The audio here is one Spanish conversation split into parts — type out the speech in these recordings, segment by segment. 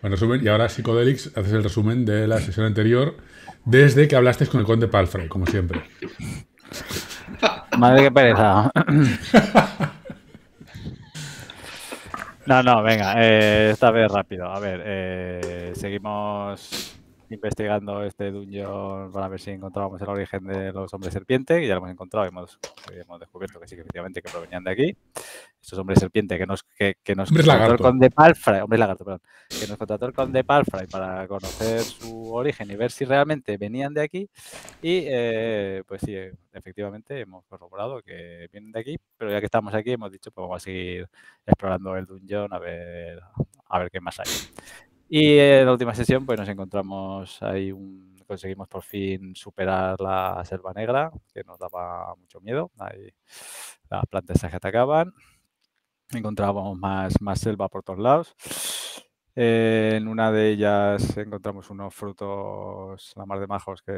Bueno, resumen, y ahora Psicodelix, haces el resumen de la sesión anterior, desde que hablaste con el conde Palfrey, como siempre. Madre que pereza. No, no, venga, eh, esta vez rápido. A ver, eh, seguimos investigando este dungeon para ver si encontrábamos el origen de los hombres serpiente, y ya lo hemos encontrado y hemos, eh, hemos descubierto que sí, que efectivamente que provenían de aquí. Estos hombres serpiente que nos, que, nos contrató con De Palfrey, lagarto, perdón, que nos para conocer su origen y ver si realmente venían de aquí. Y eh, pues sí, efectivamente hemos corroborado que vienen de aquí, pero ya que estamos aquí hemos dicho pues vamos a seguir explorando el dungeon a ver, a ver qué más hay. Y en la última sesión, pues nos encontramos ahí un. Conseguimos por fin superar la selva negra, que nos daba mucho miedo. Ahí las plantas que atacaban. Encontrábamos más, más selva por todos lados. en una de ellas encontramos unos frutos, la mar de majos, que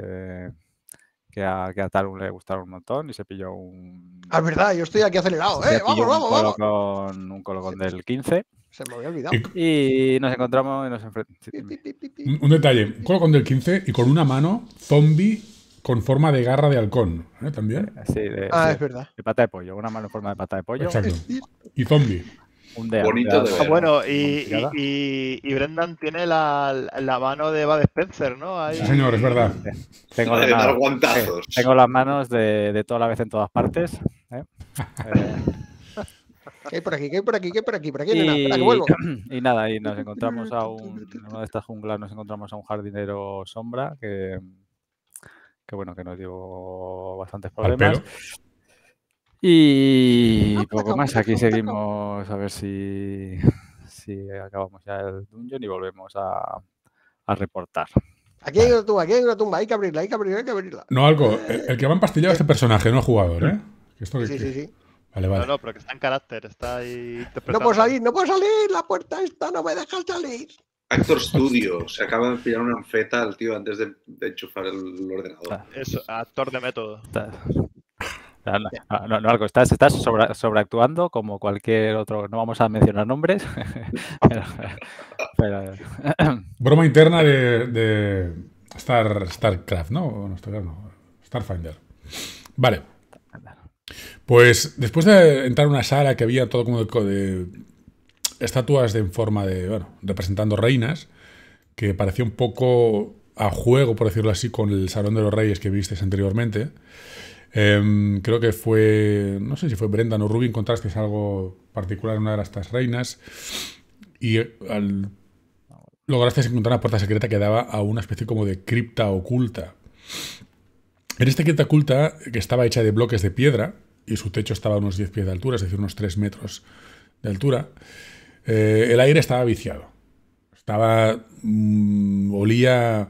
que a, que le gustaron un montón y se pilló un. Ah, es verdad, yo estoy aquí acelerado, ¿eh? Vamos, vamos, vamos. Un colocón, un colocón del 15. Se me había olvidado. Y, nos encontramos y nos enfrentamos. Un, detalle: un colocón del 15 y con una mano zombie con forma de garra de halcón, ¿eh? También. Eh, ah, es verdad. De pata de pollo, una mano en forma de pata de pollo. Y zombie bueno, y, Brendan tiene la, mano de Bad Spencer, ¿no? Sí, señor, es verdad. Tengo, las manos de, toda la vez en todas partes. ¿eh? ¿Qué hay por aquí? ¿Qué hay por aquí? ¿Qué hay por aquí? ¿Por aquí? Y, nada, y ahí nos encontramos a un, una de estas junglas nos encontramos a un jardinero sombra que, que bueno, que nos dio bastantes problemas. Y ah, pues poco más, aquí seguimos a ver si, si acabamos ya el dungeon y volvemos a, a reportar. Aquí hay una tumba, aquí hay una tumba, hay que abrirla, hay que abrirla, hay que abrirla. No, algo, el, eh, que va empastillado es eh, este personaje, no el jugador, ¿eh? sí, sí, sí. Vale, vale. No, no, pero que está en carácter, está ahí. No puedo salir, no puedo salir, la puerta está, no me deja salir. Actor Studio, se acaba de pillar una anfeta al tío antes de, enchufar el, ordenador. Eso, actor de método. No, no, estás, sobreactuando como cualquier otro. No vamos a mencionar nombres. Broma interna de, StarCraft, ¿no? Starfinder. Vale. Pues después de entrar a una sala que había todo como de, estatuas en forma de, bueno, representando reinas, que parecía un poco a juego, por decirlo así, con el Salón de los Reyes que visteis anteriormente, Em, creo que fue, no sé si fue Brenda o Rubin, contraste algo particular en una de estas reinas. Y al, lograste encontrar una puerta secreta que daba a una especie como de cripta oculta. En esta cripta oculta, que estaba hecha de bloques de piedra, y su techo estaba a unos 10 pies de altura, es decir, unos 3 metros de altura, eh, el aire estaba viciado. Estaba. Mm, olía.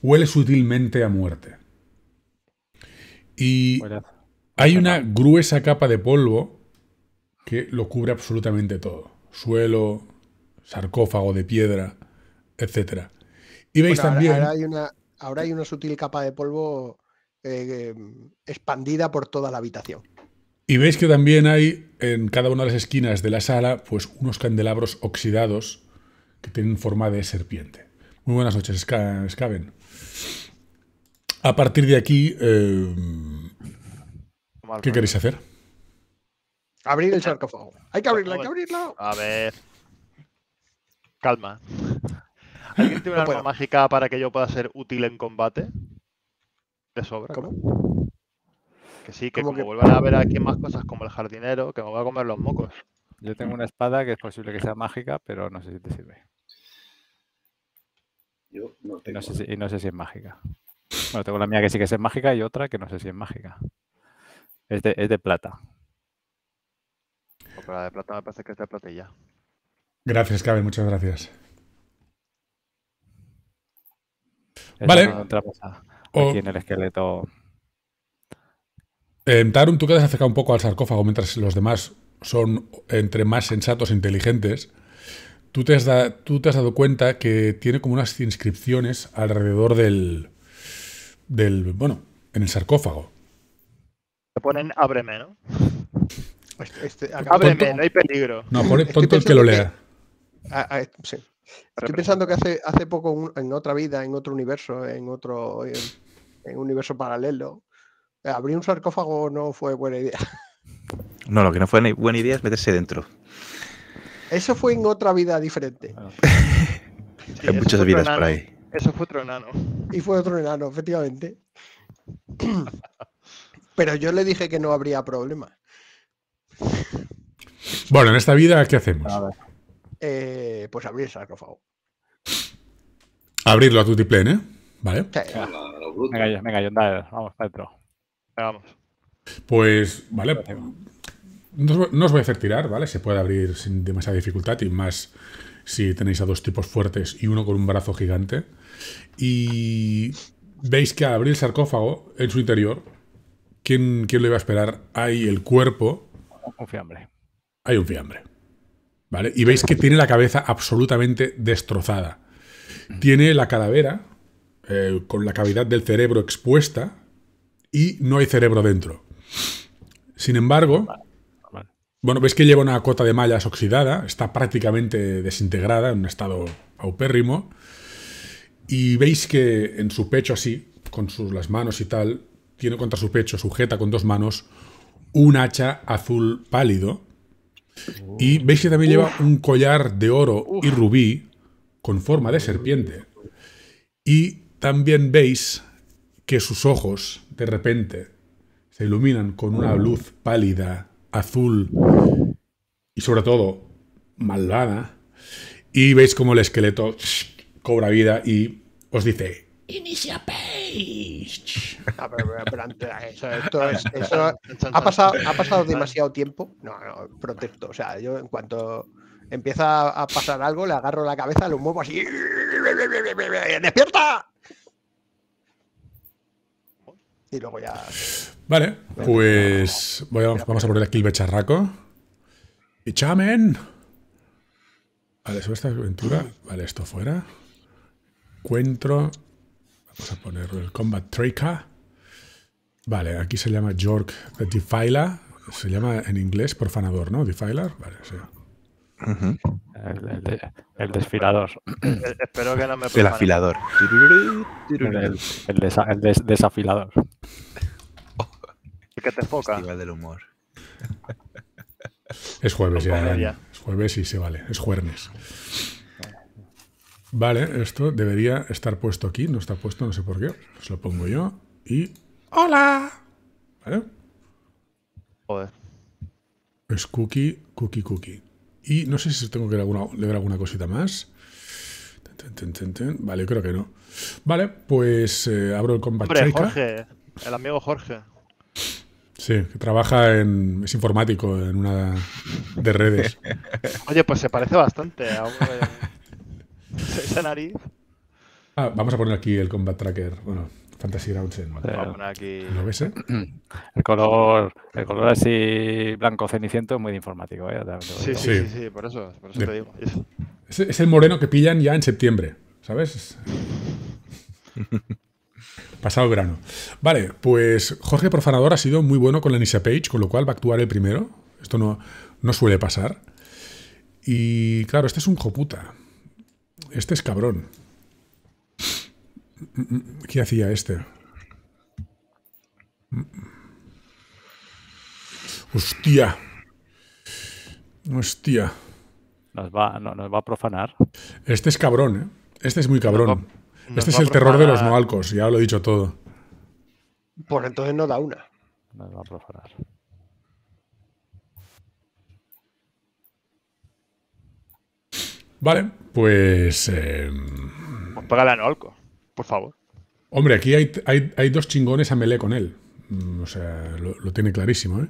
Huele sutilmente a muerte. Y hay una gruesa capa de polvo que lo cubre absolutamente todo. Suelo, sarcófago de piedra, etc. Y veis también... Ahora hay, una, ahora hay, una, sutil capa de polvo eh, eh, expandida por toda la habitación. Y veis que también hay en cada una de las esquinas de la sala pues unos candelabros oxidados que tienen forma de serpiente. Muy buenas noches, Scaven. A partir de aquí, eh, ¿qué queréis hacer? Abrir el sarcófago. Hay que abrirlo, hay que abrirlo. A ver. Calma. ¿Alguien tiene una arma mágica para que yo pueda ser útil en combate? De sobra. Que sí, que como vuelvan a ver aquí más cosas como el jardinero, que me voy a comer los mocos. Yo tengo una espada que es posible que sea mágica, pero no sé si te sirve. Yo no tengo. y no sé si es mágica. Bueno, tengo la mía que sí que es mágica y otra que no sé si es mágica. Es de, plata. Pues la de plata me parece que es de platilla. Gracias, Cabe, muchas gracias. vale. Aquí en el esqueleto. Em, Tarun, tú que has acercado un poco al sarcófago mientras los demás son entre más sensatos e inteligentes. Tú te, tú te has dado cuenta que tiene como unas inscripciones alrededor del, del, bueno, en el sarcófago. Te ponen ábreme, ¿no? Este, este, ábreme, no hay peligro. No, ponte el que lo lea. Ah, ah, Estoy pensando que hace, hace poco, en otra vida, en otro universo, en otro en, un universo paralelo, abrir un sarcófago no fue buena idea. No, lo que no fue buena idea es meterse dentro. Eso fue en otra vida diferente. Hay muchas vidas por ahí. Eso fue otro enano. Y fue otro enano, efectivamente. Pero yo le dije que no habría problema. Bueno, en esta vida, ¿qué hacemos? Eh, pues abrir el sarcófago. Abrirlo a tu tiplén, ¿eh? Vale. Ah, venga, venga, yo, vamos, dentro. Vamos. Pues, vale. No, no os voy a hacer tirar, ¿vale? Se puede abrir sin demasiada dificultad y más si tenéis a dos tipos fuertes y uno con un brazo gigante. Y veis que al abrir el sarcófago, en su interior, ¿quién, lo iba a esperar? Hay el cuerpo. Un fiambre. Hay un fiambre. ¿Vale? Y veis que tiene la cabeza absolutamente destrozada. Tiene la calavera eh, con la cavidad del cerebro expuesta y no hay cerebro dentro. Sin embargo, bueno, veis que lleva una cota de mallas oxidada, está prácticamente desintegrada, en un estado aupérrimo y veis que en su pecho así, con sus, las manos y tal, tiene contra su pecho, sujeta con dos manos, un hacha azul pálido. Y oh. veis que también lleva un collar de oro y rubí con forma de serpiente. Y también veis que sus ojos, de repente, se iluminan con una oh. luz pálida, azul y sobre todo malvada. Y veis como el esqueleto cobra vida y os dice Inicia page. ha, pasado, demasiado tiempo. No, no, protesto. O sea, yo en cuanto empieza a pasar algo, le agarro la cabeza, lo muevo así. ¡Despierta! Y luego ya. Vale, pues voy a, vamos a poner aquí el becharraco. ¡Echamen! Vale, sobre esta aventura. Vale, esto fuera encuentro. Vamos a poner el Combat Tracker. Vale, aquí se llama York the Defiler. Se llama en inglés profanador, ¿no? Defiler. Vale, sí. el, desfilador. Eh, espero que no me El afilador. El, desafilador. El te enfoca. del humor. Es jueves ya, Es jueves y se vale. Es jueves. Vale, esto debería estar puesto aquí, no está puesto, no sé por qué. Os lo pongo yo y... ¡Hola! ¿Vale? Joder. Es cookie, cookie, cookie. Y no sé si tengo que leer alguna cosita más. vale, creo que no. Vale, pues eh, abro el combate. Jorge, el amigo Jorge. Sí, que trabaja en. es informático en una de redes. Oye, pues se parece bastante a un, Esa nariz. Ah, vamos a poner aquí el combat tracker. Bueno, Fantasy Grounds ¿Lo ves, eh? El color, el color así blanco ceniciento es muy informático, eh, Sí, sí, sí, por eso, por eso te digo. Es, el moreno que pillan ya en septiembre, ¿sabes? Pasado verano. Vale, pues Jorge Profanador ha sido muy bueno con la Nisa Page, con lo cual va a actuar el primero. Esto no, no suele pasar. Y claro, este es un joputa. Este es cabrón. ¿Qué hacía este? Hostia. Hostia. Nos va, no, va a profanar. Este es cabrón, ¿eh? Este es muy cabrón. este es el terror de los noalcos, ya lo he dicho todo. Por entonces no da una. Nos va a profanar. Vale. Pues. Eh... pues a Nolco, por favor. Hombre, aquí hay, dos chingones a melee con él. Mm, o sea, lo, tiene clarísimo, ¿eh?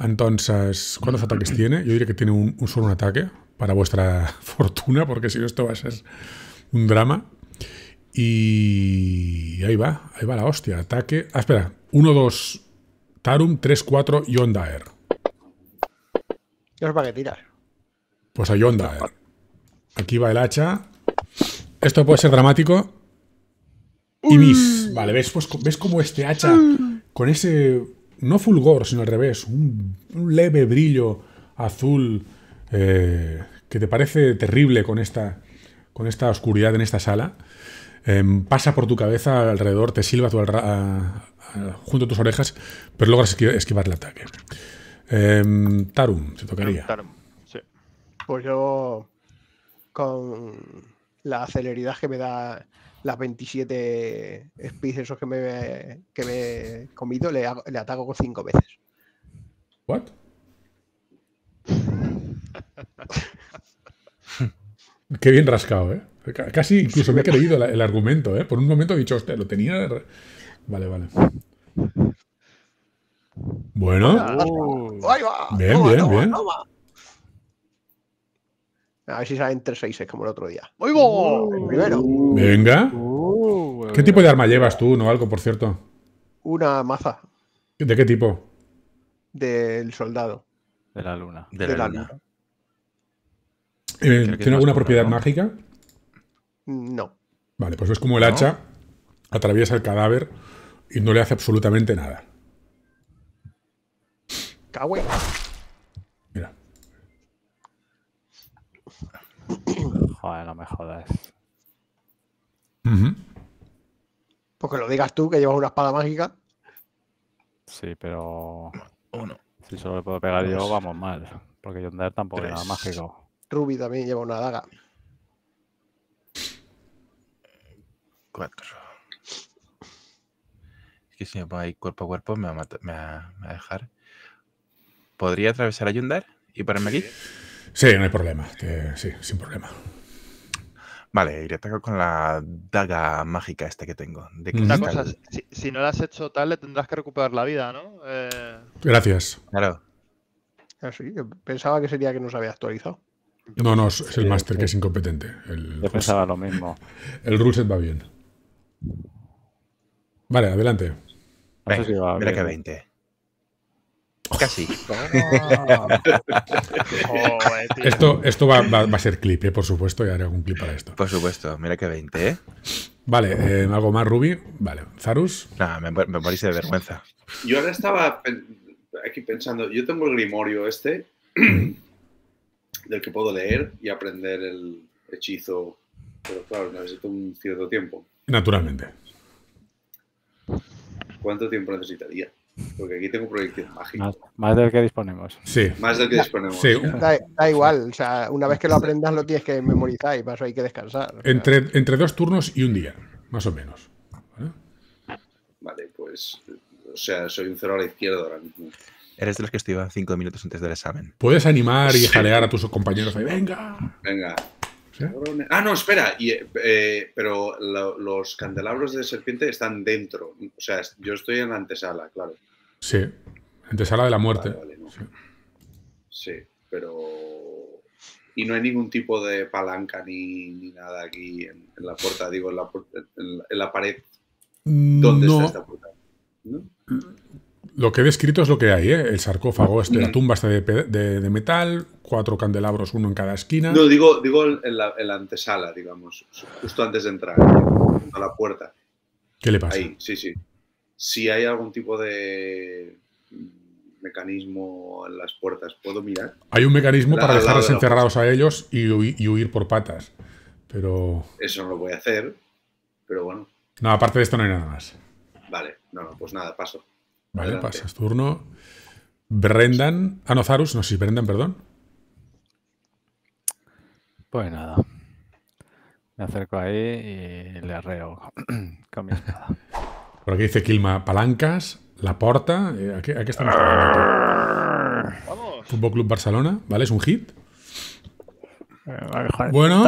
Entonces, ¿cuántos ataques tiene? Yo diría que tiene un, solo ataque, para vuestra fortuna, porque si no esto va a ser un drama. Y ahí va, ahí va la hostia. Ataque. Ah, espera. 1, 2, Tarum, 3, 4, Yondaer. ¿Qué os para a tiras? Pues a Yondaer. Aquí va el hacha. Esto puede ser dramático. Y mm. Vale, ¿ves, pues, ¿ves cómo este hacha, con ese. No fulgor, sino al revés, un, leve brillo azul eh, que te parece terrible con esta, con esta oscuridad en esta sala, em, pasa por tu cabeza alrededor, te silba junto a tus orejas, pero logras esquivar el ataque. Em, tarum, se tocaría. tarum. Sí. Pues yo con la celeridad que me da las 27 speeds esos que me, que me he comido, le, le ataco cinco veces. ¿What? Qué bien rascado, ¿eh? Casi incluso me he creído el argumento, ¿eh? Por un momento he dicho, hostia, lo tenía... Vale, vale. Bueno. Bien, bien, bien. A ver si salen tres como el otro día. ¡Oigo! primero. Venga. Uh, uh, ¿Qué tipo de arma llevas tú, no algo, por cierto? Una maza. ¿De qué tipo? Del soldado. De la luna. De, la, luna. Eh, ¿Tiene alguna propiedad mágica? No. Vale, pues es como el hacha, atraviesa el cadáver y no le hace absolutamente nada. Cagüey. Joder, no me jodas. Porque pues lo digas tú, que llevas una espada mágica. Sí, pero. Uno. Si solo le puedo pegar yo, vamos mal. Porque Yonder tampoco es nada mágico. Ruby también lleva una daga. Cuatro. Es que si me pongo ahí cuerpo a cuerpo me va a, dejar. ¿Podría atravesar a Yundar y pararme aquí? Sí, no hay problema. sí, sin problema. Vale, iré atacar con la daga mágica esta que tengo. De Una cosa, si, no la has hecho tal, le tendrás que recuperar la vida, ¿no? Eh, Gracias. Claro. Ah, pensaba que sería que no se había actualizado. No, no, es el máster que es incompetente. yo pensaba lo mismo. El ruleset va bien. Vale, adelante. mira que 20. Casi. esto esto va, a ser clip, ¿eh? por supuesto, y haré algún clip para esto. Por supuesto, mira que 20, ¿eh? Vale, eh, algo más, Ruby. Vale, Zarus. me, me de vergüenza. Yo ahora estaba aquí pensando, yo tengo el grimorio este, del que puedo leer y aprender el hechizo, pero claro, necesito un cierto tiempo. Naturalmente. ¿Cuánto tiempo necesitaría? Porque aquí tengo proyectiles mágicos. Más, del que disponemos. Sí. Más del que disponemos. Da, igual, o sea, una vez que lo aprendas lo tienes que memorizar y para eso hay que descansar. Entre, dos turnos y un día, más o menos. Vale, pues, o sea, soy un cero a la izquierda ahora mismo. Eres de los que a cinco minutos antes del examen. Puedes animar y jalear a tus compañeros ahí, venga. Venga. Ah, no, espera. Eh, pero los candelabros de serpiente están dentro. O sea, yo estoy en la antesala, claro. Sí, antesala de la muerte. sí. pero... Y no hay ningún tipo de palanca ni, nada aquí en, la puerta, digo, en la, pared. ¿Dónde está esta puerta? Lo que he descrito es lo que hay, ¿eh? El sarcófago, este, la mm. tumba está de, metal, cuatro candelabros, uno en cada esquina. No, digo, digo en, la, en la antesala, digamos, justo antes de entrar, ¿eh? a la puerta. ¿Qué le pasa? Ahí, sí, sí si hay algún tipo de mecanismo en las puertas. ¿Puedo mirar? Hay un mecanismo para dejarlos encerrados a ellos y, huir por patas. Pero. Eso no lo voy a hacer, pero bueno. No, aparte de esto no hay nada más. Vale, no, no, pues nada, paso. Vale, pasas turno. Brendan. Ah, no, Zarus, no, sí, Brendan, perdón. Pues nada. Me acerco ahí y le arreo con mi espada. Por aquí dice Kilma, palancas, la porta. Eh, ¿A qué, estamos Fútbol Club Barcelona, ¿vale? Es un hit. Eh, bueno,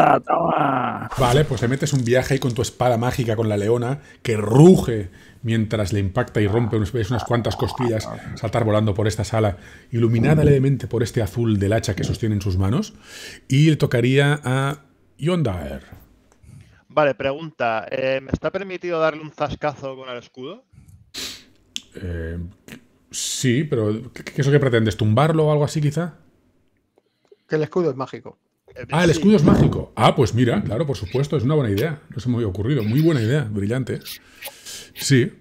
vale, pues te metes un viaje ahí con tu espada mágica, con la leona, que ruge mientras le impacta y rompe unas, unas cuantas costillas, saltar volando por esta sala, iluminada levemente por este azul del hacha que sostiene en sus manos. Y le tocaría a Yondair. Vale, pregunta. Eh, ¿Me está permitido darle un zascazo con el escudo? Eh, sí, pero ¿qué, es lo que pretendes? ¿Tumbarlo o algo así quizá? Que el escudo es mágico. Eh, ah, el escudo es mágico. Ah, pues mira, claro, por supuesto, es una buena idea. No se me había ocurrido. Muy buena idea, brillante. Sí.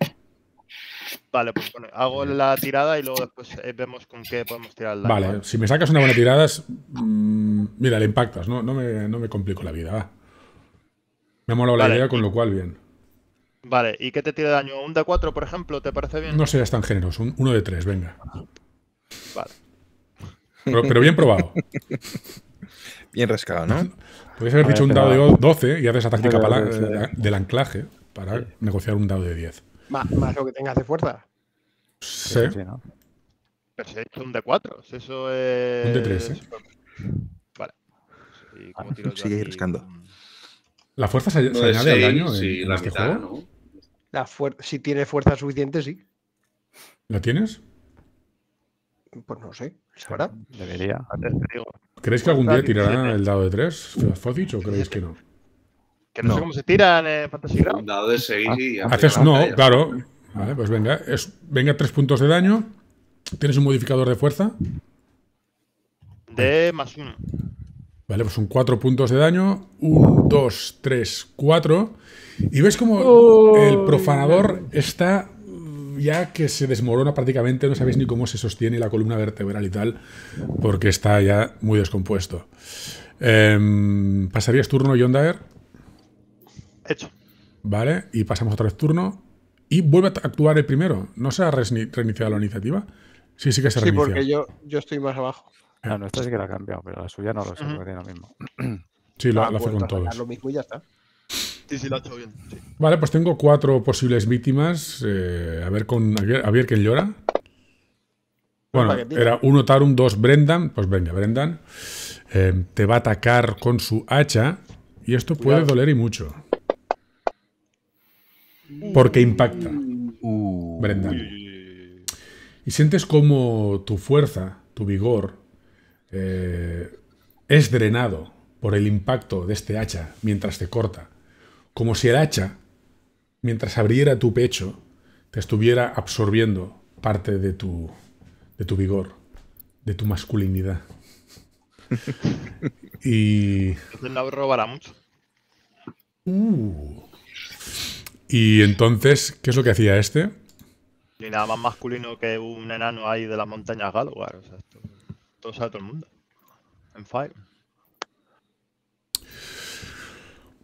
Vale, pues hago la tirada y luego después vemos con qué podemos tirar daño. Vale, si me sacas una buena tirada, mm, mira, le impactas, no, me, no me complico la vida. Me ha molado la idea, con lo cual bien. Vale, ¿y qué te tira daño? ¿Un de 4, por ejemplo? ¿Te parece bien? No seas tan generoso, un, uno de 3, venga. Vale. Pero, bien probado. Bien rescado, ¿no? Podrías haber dicho un dado de 12 y hacer esa táctica del anclaje para negociar un dado de 10. Más, más, lo que tengas de fuerza. Sí. pero si ha hecho un de 4, eso es. Un de 3, ¿eh? Vale. ¿Y ah, tiro sigue aquí? rescando. ¿La fuerza se, añade al daño sí, en, la en este juego? ¿no? La si tiene fuerza suficiente, sí. ¿La tienes? Pues no sé, sabrá. Pues debería. ¿Creéis que algún día tirarán el dado de 3? ¿Fozich o creéis que no? Que no, sé cómo se tira en eh, Fantasy Ground. Un dado de 6 ah, y... Haces no, claro. Vale, pues venga, es, venga 3 puntos de daño. ¿Tienes un modificador de fuerza? De más 1. Vale, pues son cuatro puntos de daño. 1, dos, tres, cuatro. Y ves como el profanador está ya que se desmorona prácticamente, no sabéis ni cómo se sostiene la columna vertebral y tal, porque está ya muy descompuesto. Em, ¿Pasarías turno, Yondaer? Hecho. Vale, y pasamos otra vez turno. Y vuelve a actuar el primero. ¿No se ha reiniciado la iniciativa? Sí, sí que se ha Sí, porque yo, yo estoy más abajo. La nuestra sí que la ha cambiado, pero la suya no lo sé, lo mismo. Sí, la, hace con todos. Lo mismo y ya está. Sí, sí, lo ha hecho bien. Vale, pues tengo cuatro posibles víctimas. Eh, a ver con a ver quién llora. Bueno, era uno Tarum, dos Brendan. Pues venga, Brendan. Eh, te va a atacar con su hacha. Y esto puede doler y mucho. Porque impacta. Uh. Brendan. Y sientes como tu fuerza, tu vigor, eh, es drenado por el impacto de este hacha mientras te corta, como si el hacha, mientras abriera tu pecho, te estuviera absorbiendo parte de tu, de tu vigor, de tu masculinidad. y... no robará mucho. Uh. Y entonces, ¿qué es lo que hacía este? Ni nada más masculino que un enano ahí de las montañas Galugar. O sea, mundo. En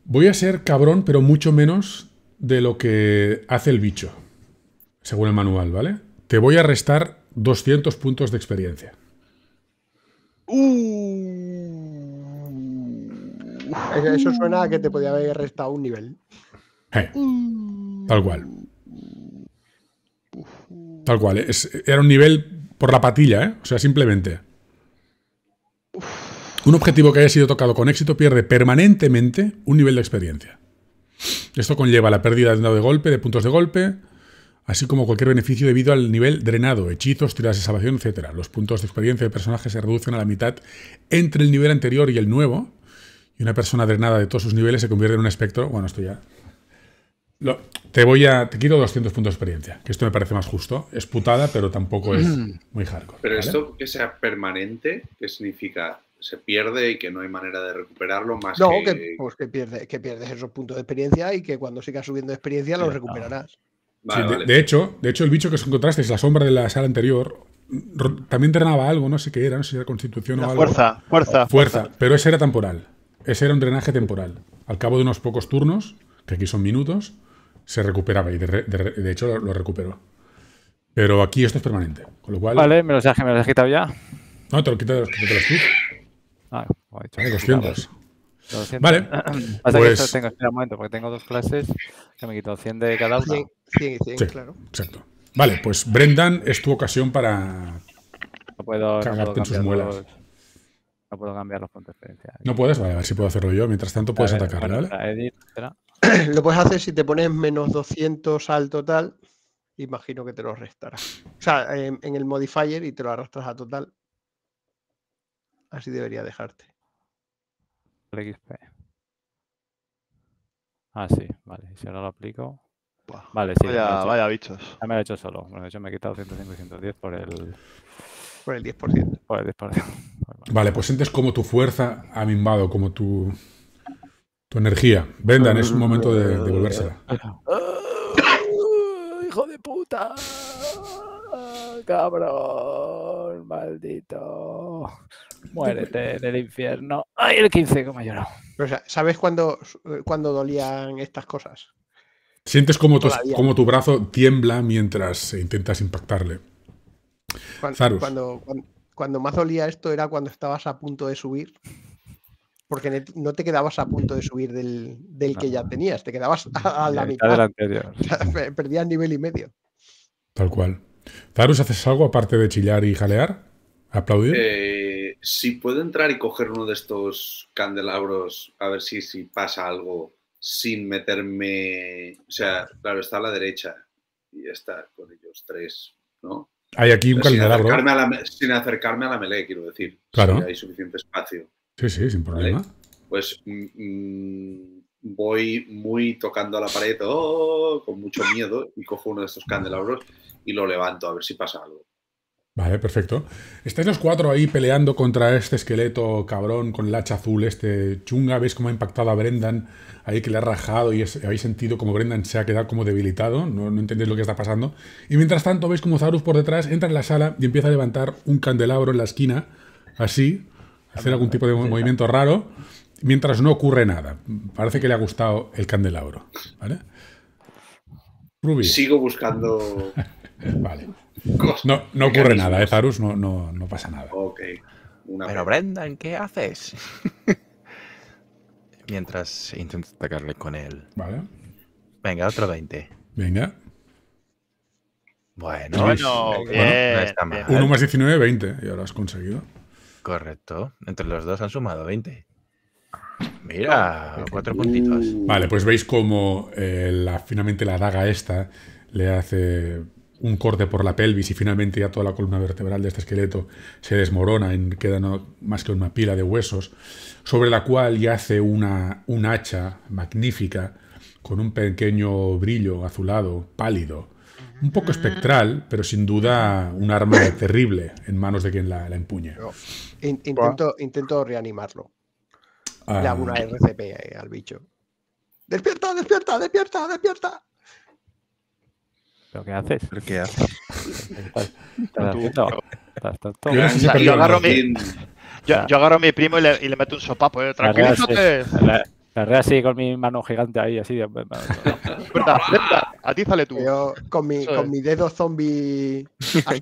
Voy a ser cabrón, pero mucho menos de lo que hace el bicho, según el manual, ¿vale? Te voy a restar 200 puntos de experiencia. Uh. eso suena a que te podía haber restado un nivel. tal cual. Tal cual. era un nivel por la patilla, ¿eh? O sea, simplemente. Un objetivo que haya sido tocado con éxito pierde permanentemente un nivel de experiencia. Esto conlleva la pérdida de un de golpe, de puntos de golpe, así como cualquier beneficio debido al nivel drenado, hechizos, tiradas de salvación, etc. Los puntos de experiencia de personajes se reducen a la mitad entre el nivel anterior y el nuevo, y una persona drenada de todos sus niveles se convierte en un espectro. Bueno, esto ya. te voy a. Te quito 200 puntos de experiencia, que esto me parece más justo. Es putada, pero tampoco es mm. muy hardcore. Pero esto que sea permanente, ¿qué significa? se pierde y que no hay manera de recuperarlo más que... que, pues, que pierdes esos puntos de experiencia y que cuando sigas subiendo experiencia los recuperarás. De, hecho, de hecho, el bicho que os es la sombra de la sala anterior, también drenaba algo, no sé qué era, no sé si era constitución o algo. Fuerza, fuerza, fuerza. pero ese era temporal. Ese era un drenaje temporal. Al cabo de unos pocos turnos, que aquí son minutos, se recuperaba y de, hecho lo, recuperó. Pero aquí esto es permanente. Con lo cual, vale, me los, has, quitado ya. No, te lo quitas, te los Ah, 200. Vale. Hasta que pues tengo, espera un momento, porque tengo dos clases que me quito 100 de cada uno 100 y 100, claro. Exacto. Vale, pues Brendan es tu ocasión para no puedo, cagarte en sus muelas. no puedo cambiar los puntos de experiencia. No puedes, vale, a ver si puedo hacerlo yo. Mientras tanto puedes atacar, ¿vale? lo puedes hacer si te pones menos 200 al total, imagino que te lo restará. O sea, en, en el modifier y te lo arrastras a total así debería dejarte. XP. Ah, sí, vale. Si ahora lo aplico. vale, sí. Vaya, vaya, bichos. Ya me lo he hecho solo. Bueno, de me he quitado 105 y 110 por el. Por el 10%. Por el 10%. Vale, pues sientes como tu fuerza ha mimbado, como tu. Tu energía. Vendan, es un momento de, devolvérsela. ¡Hijo de puta! ¡Cabrón! maldito. Muérete en el infierno. ¡Ay, el 15! ¿Cómo sea, ¿Sabes cuándo, dolían estas cosas? Sientes como tu, tu brazo tiembla mientras intentas impactarle. Cuando, cuando, más dolía esto era cuando estabas a punto de subir. Porque no te quedabas a punto de subir del, que ya tenías, te quedabas a, la mitad. anterior. nivel y medio. Tal cual. Tarus, ¿haces algo aparte de chillar y jalear? ¿Aplaudir? Eh, si puedo entrar y coger uno de estos candelabros, a ver si, si pasa algo sin meterme. O sea, claro, está a la derecha y está con ellos tres, ¿no? Hay aquí un candelabro. Sin acercarme, a la, melee, quiero decir. Claro. Si hay suficiente espacio. Sí, sí, sin problema. Pues mm, mm, voy muy tocando a la pared, oh, con mucho miedo, y cojo uno de estos candelabros y lo levanto a ver si pasa algo. Vale, perfecto. Estáis los cuatro ahí peleando contra este esqueleto cabrón con el hacha azul, este chunga. Veis cómo ha impactado a Brendan, ahí que le ha rajado y habéis sentido como Brendan se ha quedado como debilitado. No, no, entendéis lo que está pasando. Y mientras tanto, veis cómo Zarus por detrás entra en la sala y empieza a levantar un candelabro en la esquina, así, hacer algún tipo de movimiento raro, mientras no ocurre nada. Parece que le ha gustado el candelabro. ¿Vale? Ruby. Sigo buscando no, no ocurre nada, Ezarus ¿eh, No, no, pasa nada. Pero Brendan, ¿qué haces? Mientras intento atacarle con él. Venga, otro 20. Venga. Bueno, bueno, 1 más 19, 20. Y ahora has conseguido. Correcto. Entre los dos han sumado 20. Mira, cuatro puntitos. Vale, pues veis cómo eh, finalmente la daga esta le hace un corte por la pelvis y finalmente ya toda la columna vertebral de este esqueleto se desmorona, en, queda más que una pila de huesos, sobre la cual yace una, un hacha magnífica con un pequeño brillo azulado, pálido, un poco ah. espectral, pero sin duda un arma terrible en manos de quien la, empuñe. intento, intento, reanimarlo. Le hago una ah. RCP eh, al bicho. ¡Despierta, despierta, despierta, despierta! ¿Pero qué haces? ¿Pero qué haces? ¿Estás, estás tonto? ¿Estás tonto? Yo, agarro mi, yo, ah. yo, agarro a mi primo y le, y le meto un sopapo. Pues, ¿eh? Tranquilízate. La verdad así con mi mano gigante ahí, así A ti sale tú. Yo, con, mi, con mi dedo zombie...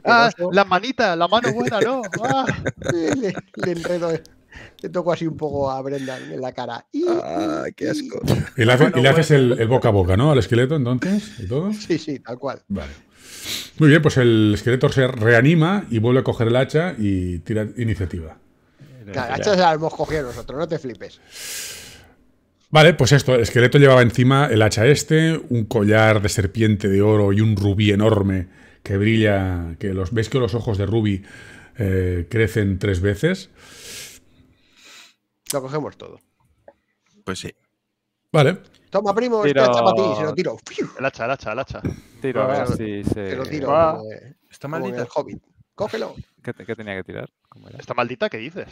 Ah, ah la manita, la mano buena, ¿no? Ah. Le, le enredo te toco así un poco a Brenda en la cara. Y, ah, qué asco. Y, le, haces el, boca a boca, ¿no? Al esqueleto, entonces, y todo. Sí, sí, tal cual. Vale. Muy bien, pues el esqueleto se reanima y vuelve a coger el hacha y tira iniciativa. El hacha se la hemos cogido nosotros, no te flipes. Vale, pues esto, el esqueleto llevaba encima el hacha este, un collar de serpiente de oro y un rubí enorme que brilla, que los ¿Ves que los ojos de rubí eh, crecen tres veces. Lo cogemos todo. Pues sí. Vale. Toma, primo, tiro... este para ti, se lo tiro. El hacha, el hacha, el hacha. Tiro, a ver si se. Va. lo tiro. está maldita. el hobbit. Cógelo. ¿Qué, tenía que tirar? ¿Esta maldita? ¿Qué dices?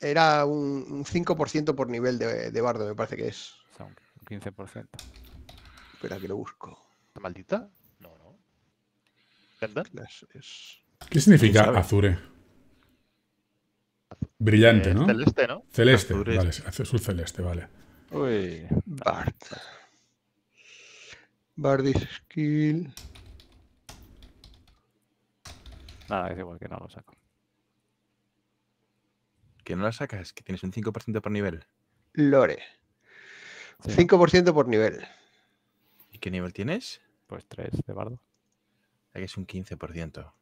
Era un, 5% por nivel de, de, bardo, me parece que es. sea, un 15%. Espera que lo busco. ¿Esta maldita? No, no. ¿Qué significa Azure? Brillante, eh, ¿no? Celeste, ¿no? Celeste, vale. vale, azul celeste, vale. Uy, Bard. Bardi's skill. Nada, es igual que no lo saco. ¿Que no la sacas? ¿Que tienes un 5% por nivel? Lore. 5% por nivel. ¿Y qué nivel tienes? Pues 3 de bardo. Aquí es un 15%.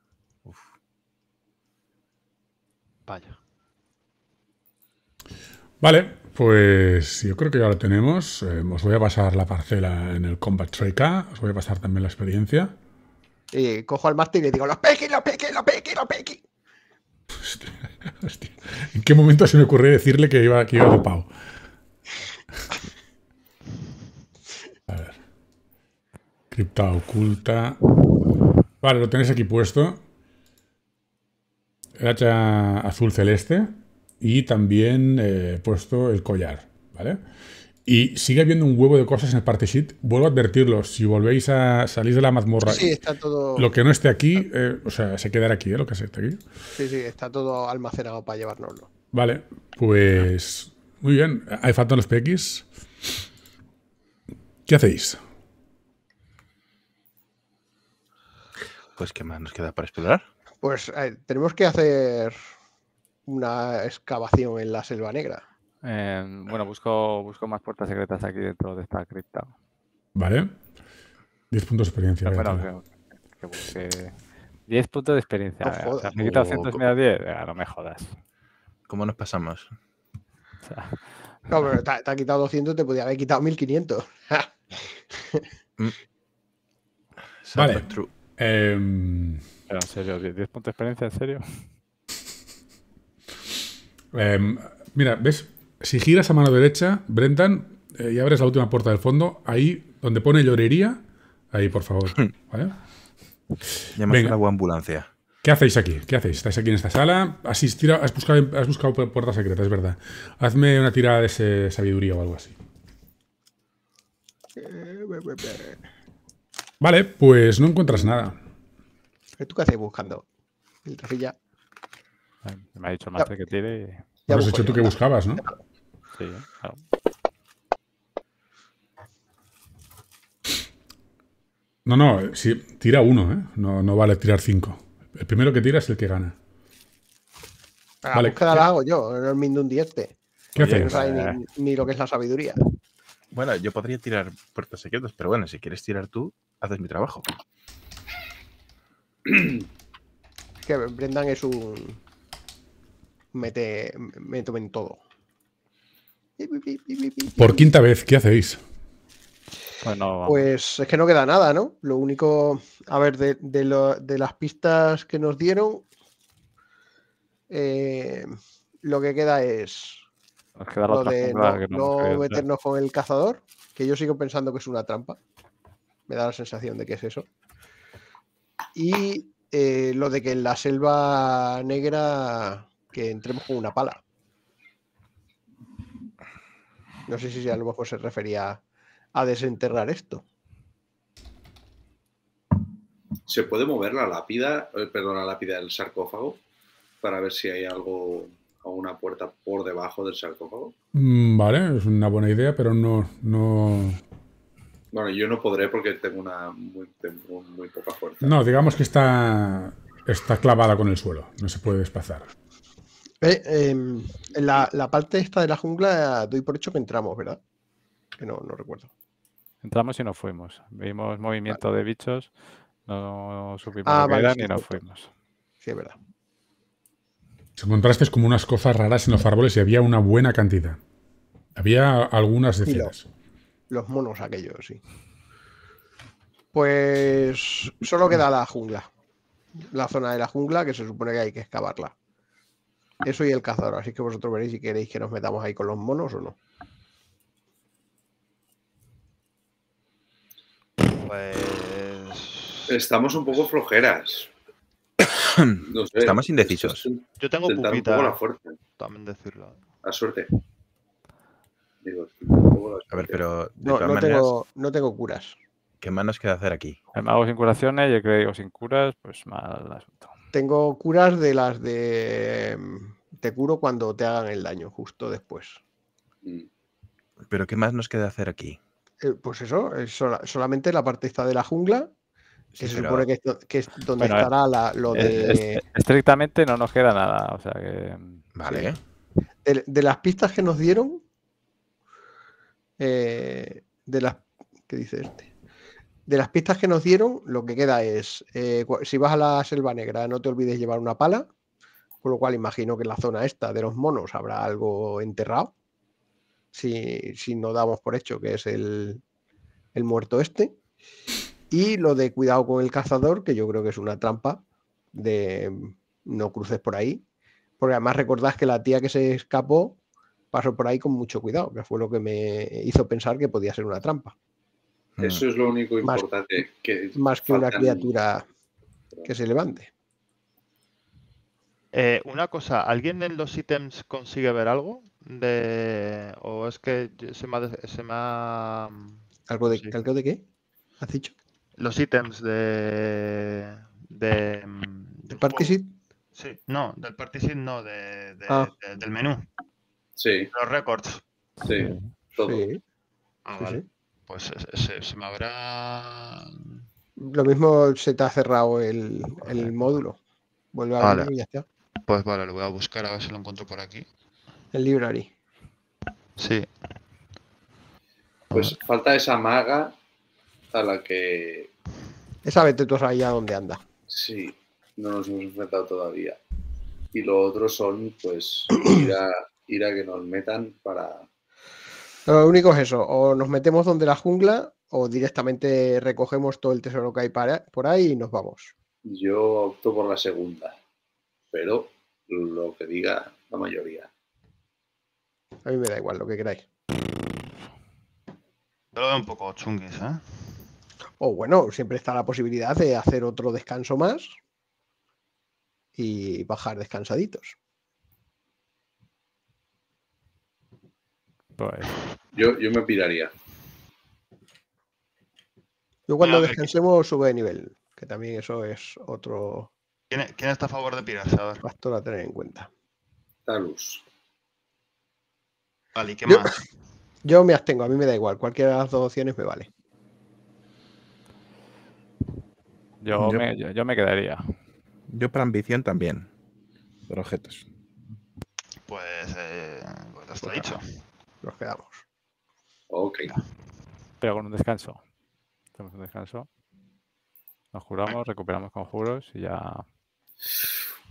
Uf. Vaya. Vale, pues yo creo que ya lo tenemos. Eh, os voy a pasar la parcela en el Combat Troika. Os voy a pasar también la experiencia. Y cojo al mástil y digo, los pequi, los pequi, los pequi, los pequi. ¿En qué momento se me ocurrió decirle que iba, que iba A ver. Cripta oculta. Vale, lo tenéis aquí puesto. El hacha azul celeste y también eh, he puesto el collar, ¿vale? Y sigue habiendo un huevo de cosas en el party sheet. Vuelvo a advertirlo, si volvéis a salir de la mazmorra, sí, está todo... lo que no esté aquí, eh, o sea, se quedará aquí, ¿eh? lo que esté aquí. Sí, sí, está todo almacenado para llevárnoslo. Vale, pues muy bien. Hay faltan los PX. ¿Qué hacéis? Pues, ¿qué más nos queda para explorar? Pues eh, tenemos que hacer una excavación en la selva negra. Em, bueno, ah. busco, busco más puertas secretas aquí dentro de esta cripta. Vale. 10 puntos de experiencia. 10 puntos de experiencia. No o sea, me quita 200, 10. no me jodas. ¿Cómo nos pasamos? No, pero te, ha quitado 200, te podía haber quitado 1500. Mm. vale. Em, pero en serio, 10 puntos de experiencia, en serio. Em, mira, ¿ves? Si giras a mano derecha, Brentan eh, y abres la última puerta del fondo, ahí donde pone llorería, ahí por favor. ¿vale? Llamas a la ambulancia. ¿Qué hacéis aquí? ¿Qué hacéis? ¿Estáis aquí en esta sala? ¿Has, buscado, puertas secretas, es verdad. Hazme una tirada de sabiduría o algo así. Vale, pues no encuentras nada. ¿Tú qué haces buscando? El trafilla. Me ha dicho el maestro que tire. Y... has dicho tú que buscabas, ¿no? Sí, claro. No, no, si tira uno, ¿eh? No, vale tirar cinco. El primero que tira es el que gana. La vale. búsqueda la hago yo, no es Mindun 10. ¿Qué haces? No eh. ni, lo que es la sabiduría. Bueno, yo podría tirar puertas secretas, pero bueno, si quieres tirar tú, haces mi trabajo. Que Brendan es un mete, tomen en todo. Por quinta vez, ¿qué hacéis? Pues, pues, es que no queda nada, ¿no? Lo único, a ver, de, las pistas que nos dieron, eh, lo que queda es lo de no, meternos con el cazador, que yo sigo pensando que es una trampa. Me da la sensación de que es eso. Y eh, lo de que en la selva negra que entremos con una pala. No sé si a lo mejor se refería a desenterrar esto. ¿Se puede mover la lápida, eh, perdón, la lápida del sarcófago para ver si hay algo o una puerta por debajo del sarcófago? Mm, vale, es una buena idea, pero no, no... Bueno, yo no podré porque tengo una muy, poca fuerza. No, digamos que está, está clavada con el suelo, no se puede desplazar. Em, en la, parte esta de la jungla doy por hecho que entramos, ¿verdad? Que no, no recuerdo. Entramos y no fuimos. Vimos movimiento de bichos, no supimos ah, vale, y no fuimos. Sí, es verdad. encontraste como unas cosas raras en los árboles y había una buena cantidad. Había algunas decenas. Los, los monos aquellos, sí. Pues solo queda la jungla. La zona de la jungla que se supone que hay que excavarla. Eso y el cazador. Así que vosotros veréis si queréis que nos metamos ahí con los monos o no. Pues. Estamos un poco flojeras. Estamos indecisos. Yo tengo pupita. Un la fuerza. También decirlo. La suerte. a ver, pero. no, tengo, no, tengo, curas. ¿Qué más nos queda hacer aquí? Me hago sin curaciones yo creo, sin curas, pues mal asunto. Tengo curas de las de. Mm, te curo cuando te hagan el daño, justo después. Mm. ¿Pero qué más nos queda hacer aquí? Eh, pues eso, solamente la parte está de la jungla, que se supone que, es, donde estará la, lo de. Estrictamente no nos queda nada, o sea que. Vale. De, las pistas que nos dieron, eh, de las. ¿Qué dice este? de las pistas que nos dieron, lo que queda es, eh, si vas a la Selva Negra, no te olvides llevar una pala, con lo cual imagino que en la zona esta de los monos habrá algo enterrado, si, no damos por hecho que es el, el muerto este. Y lo de cuidado con el cazador, que yo creo que es una trampa de no cruces por ahí. Porque además recordás que la tía que se escapó pasó por ahí con mucho cuidado, que fue lo que me hizo pensar que podía ser una trampa. Eso es lo único importante. Más que, más que una criatura que se levante. Eh, una cosa, ¿alguien en los ítems consigue ver algo? De... ¿O es que se me ha... ¿Algo, de, de qué? ¿Has dicho? Los ítems de... de mm, ¿Del Sí, no, del partisit no, ah. de, del menú. Sí. Los records. Sí, ah, vale. sí pues se, me habrá. Lo mismo se te ha cerrado el, módulo. Vuelve a vale. ya Pues vale, lo voy a buscar a ver si lo encuentro por aquí. El library. Sí. Pues falta esa maga a la que. Esa vete tú sabes a donde anda. Sí, no nos hemos metido todavía. Y lo otro son, pues, ir ir a que nos metan para lo único es eso, o nos metemos donde la jungla o directamente recogemos todo el tesoro que hay por ahí y nos vamos. Yo opto por la segunda, pero lo que diga la mayoría. A mí me da igual lo que queráis. Yo lo veo un poco chungues, ¿eh? O bueno, siempre está la posibilidad de hacer otro descanso más y bajar descansaditos. Yo, me piraría. Yo cuando ah, sube de nivel, que también eso es otro. ¿Quién, está a favor de pirar? A ver. a tener en cuenta. Talus. Vale, ¿y qué yo, más? Yo me abstengo, a mí me da igual. Cualquiera de las dos opciones me vale. Yo, me, quedaría. Yo para ambición también. Por objetos. Pues, eh, pues pues dicho nos quedamos. Ok. Pero con un descanso. Tenemos un descanso. Nos juramos, recuperamos conjuros y ya.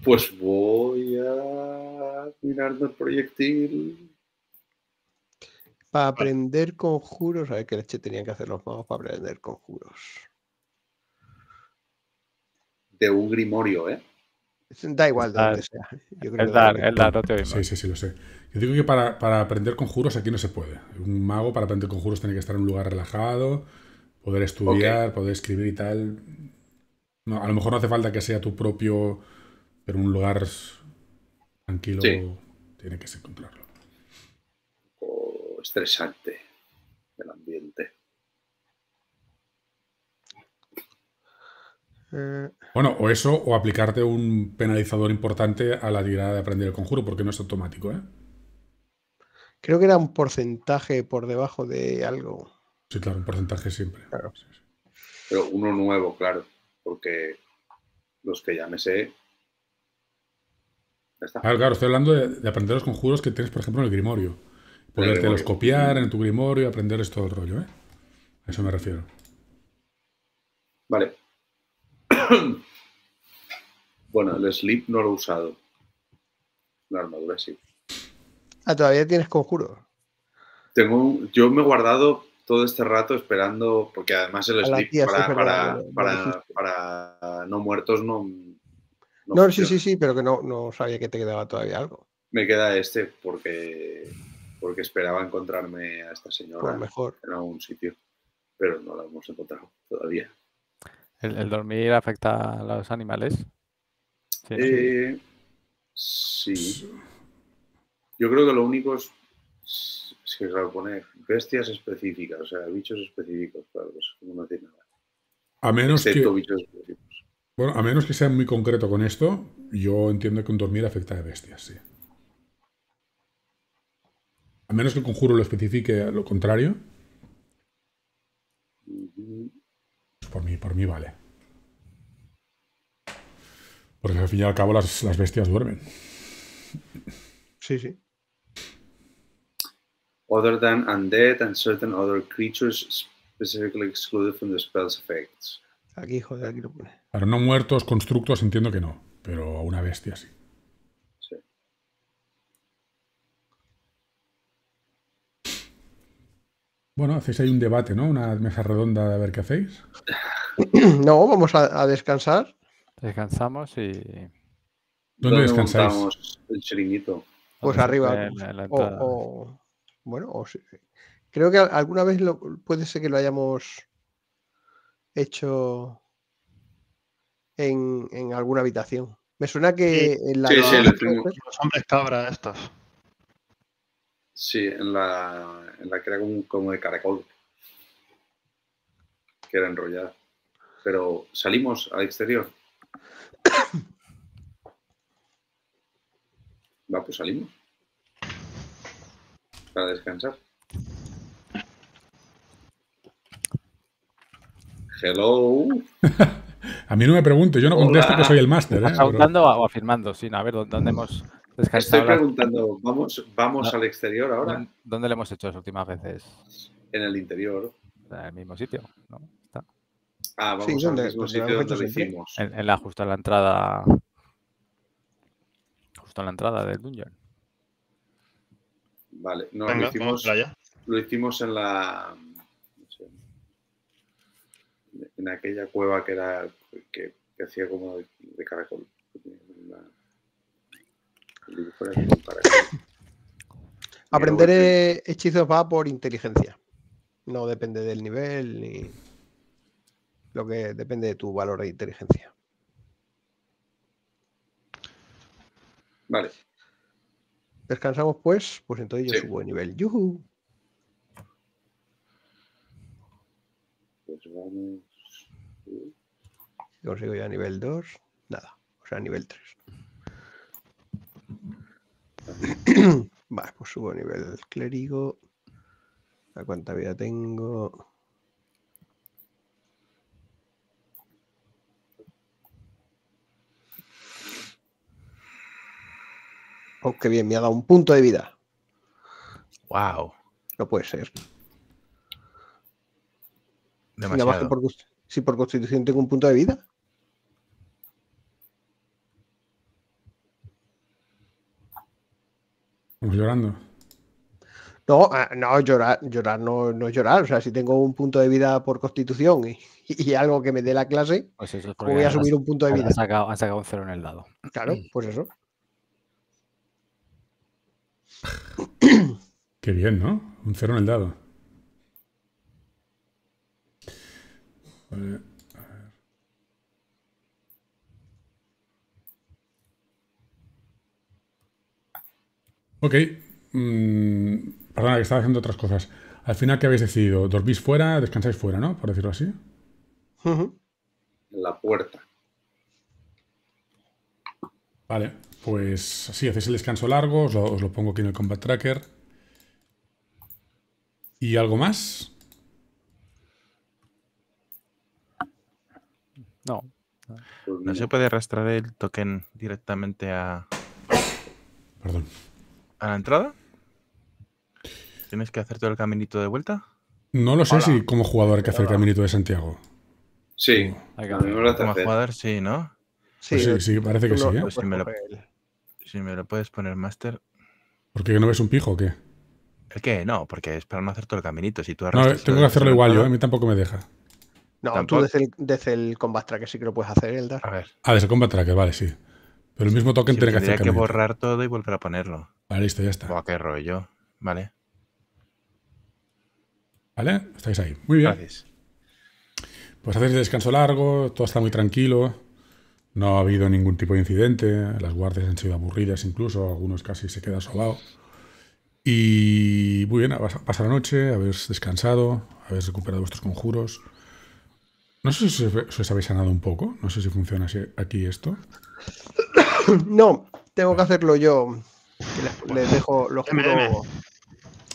Pues voy a mirarme el proyectil. Para aprender conjuros, a ver qué leche tenían que hacer los magos para aprender conjuros. De un grimorio, ¿eh? Da igual de donde sea. dar, el dar, no te oigo. Sí, sí, sí, lo sé. Yo digo que para, para, aprender conjuros aquí no se puede. Un mago para aprender conjuros tiene que estar en un lugar relajado, poder estudiar, poder escribir y tal. a lo mejor no hace falta que sea tu propio, pero un lugar tranquilo tiene que ser encontrarlo. O oh, estresante el ambiente. Eh, bueno, o eso, o aplicarte un penalizador importante a la tirada de aprender el conjuro, porque no es automático, ¿eh? Creo que era un porcentaje por debajo de algo. Sí, claro, un porcentaje siempre. Pero uno nuevo, claro, porque los que ya me sé. Claro, estoy hablando de, aprender los conjuros que tienes, por ejemplo, en el Grimorio. los copiar en tu Grimorio y aprenderles todo el rollo, ¿eh? A eso me refiero. Vale, bueno, el sleep no lo he usado. La armadura sí. Ah, todavía tienes conjuro. Tengo, yo me he guardado todo este rato esperando, porque además el slip para, no muertos no. No, sí, sí, sí, pero que no, no sabía que te quedaba todavía algo. Me queda este porque, porque esperaba encontrarme a esta señora pues en algún sitio, pero no la hemos encontrado todavía. ¿El, dormir afecta a los animales? Sí, eh, sí. Yo creo que lo único es, es que, claro, poner bestias específicas, o sea, bichos específicos, claro, pues, no tiene nada. A menos que... Bueno, a menos que sea muy concreto con esto, yo entiendo que un dormir afecta a bestias, sí. A menos que el conjuro lo especifique lo contrario, por mí, por mí vale. Porque al fin y al cabo las, las bestias duermen. Sí, sí. Other than undead and certain other creatures specifically excluded from the spell's effects. Aquí, joder, aquí lo pone. Para no muertos, constructos, entiendo que no, pero a una bestia sí. Bueno, hacéis ahí un debate, ¿no? Una mesa redonda a ver qué hacéis. No, vamos a, descansar. Descansamos y. ¿Dónde, descansamos? El Pues arriba. o, bueno, creo que alguna vez lo, puede ser que lo hayamos hecho en, alguna habitación. Me suena que en la. Sí, los hombres cabra estos. Sí, en la, en la que era como, de caracol, que era enrollada. Pero salimos al exterior. Va, pues salimos. Para descansar. Hello. a mí no me pregunto, yo no contesto que soy el máster. ¿eh? o afirmando, Sí, a ver dónde hemos Estoy preguntando, ¿vamos, vamos al exterior ahora? ¿Dónde lo hemos hecho las últimas veces? En el interior. En el mismo sitio, ¿no? Ah, vamos al mismo pues sitio donde lo hicimos. En, la, justo a la entrada. Justo en la entrada del dungeon. Vale, no, lo, hicimos, lo hicimos en la. No sé, en aquella cueva que era. que, hacía como de caracol. Aprender hechizos va por inteligencia. No depende del nivel ni lo que depende de tu valor de inteligencia. Vale. ¿Descansamos pues? Pues entonces yo subo de nivel. ¡Yuhu! Pues Consigo ya nivel 2. Nada. O sea, nivel 3. pues subo nivel clérigo. ¿A cuánta vida tengo? Oh, bien, me ha dado un punto de vida. Wow. No puede ser. Demasiado. Si por constitución tengo un punto de vida. ¿Estamos pues llorando. No, ah, no, llorar, llorar no, es llorar. O sea, si tengo un punto de vida por constitución y, algo que me dé la clase, pues pues voy a subir un punto de vida? Ha sacado, han sacado un cero en el dado. Claro, mm. pues eso. Qué bien, ¿no? Un cero en el dado. Vale. Ok. Mm, perdona, que estaba haciendo otras cosas. Al final, ¿qué habéis decidido? ¿Dormís fuera? ¿Descansáis fuera, no? Por decirlo así. En la puerta. Vale, pues así hacéis el descanso largo, os lo, pongo aquí en el Combat Tracker. ¿Y algo más? No. Pues no se puede arrastrar el token directamente a... Perdón a la entrada? ¿Tienes que hacer todo el caminito de vuelta? No lo sé si como jugador hay que hacer el caminito de Santiago. Sí, Como jugador sí, ¿no? Sí, sí, parece que sí. ¿eh? Pues si, me lo, puedes poner, Master. ¿Por qué no ves un pijo o qué? ¿El qué? No, porque es para no hacer todo el caminito. Si tú no, tengo que hacerlo igual yo, a mí tampoco me deja. No, tú desde el, Combat Tracker sí que lo puedes hacer, Eldar. A ver. Ah, desde el Combat Tracker, vale, sí. Pero el mismo token tiene que hacer Tendría que borrar todo y volver a ponerlo. Vale, ah, listo, ya está. Buah, qué rollo. Vale. ¿Vale? Estáis ahí. Muy bien. Gracias. Pues hacéis descanso largo, todo está muy tranquilo. No ha habido ningún tipo de incidente. Las guardias han sido aburridas incluso. Algunos casi se quedan solados. Y muy bien, pasa la noche, habéis descansado, habéis recuperado vuestros conjuros. No sé si os, habéis sanado un poco. No sé si funciona aquí esto. no, tengo que hacerlo yo. Les, dejo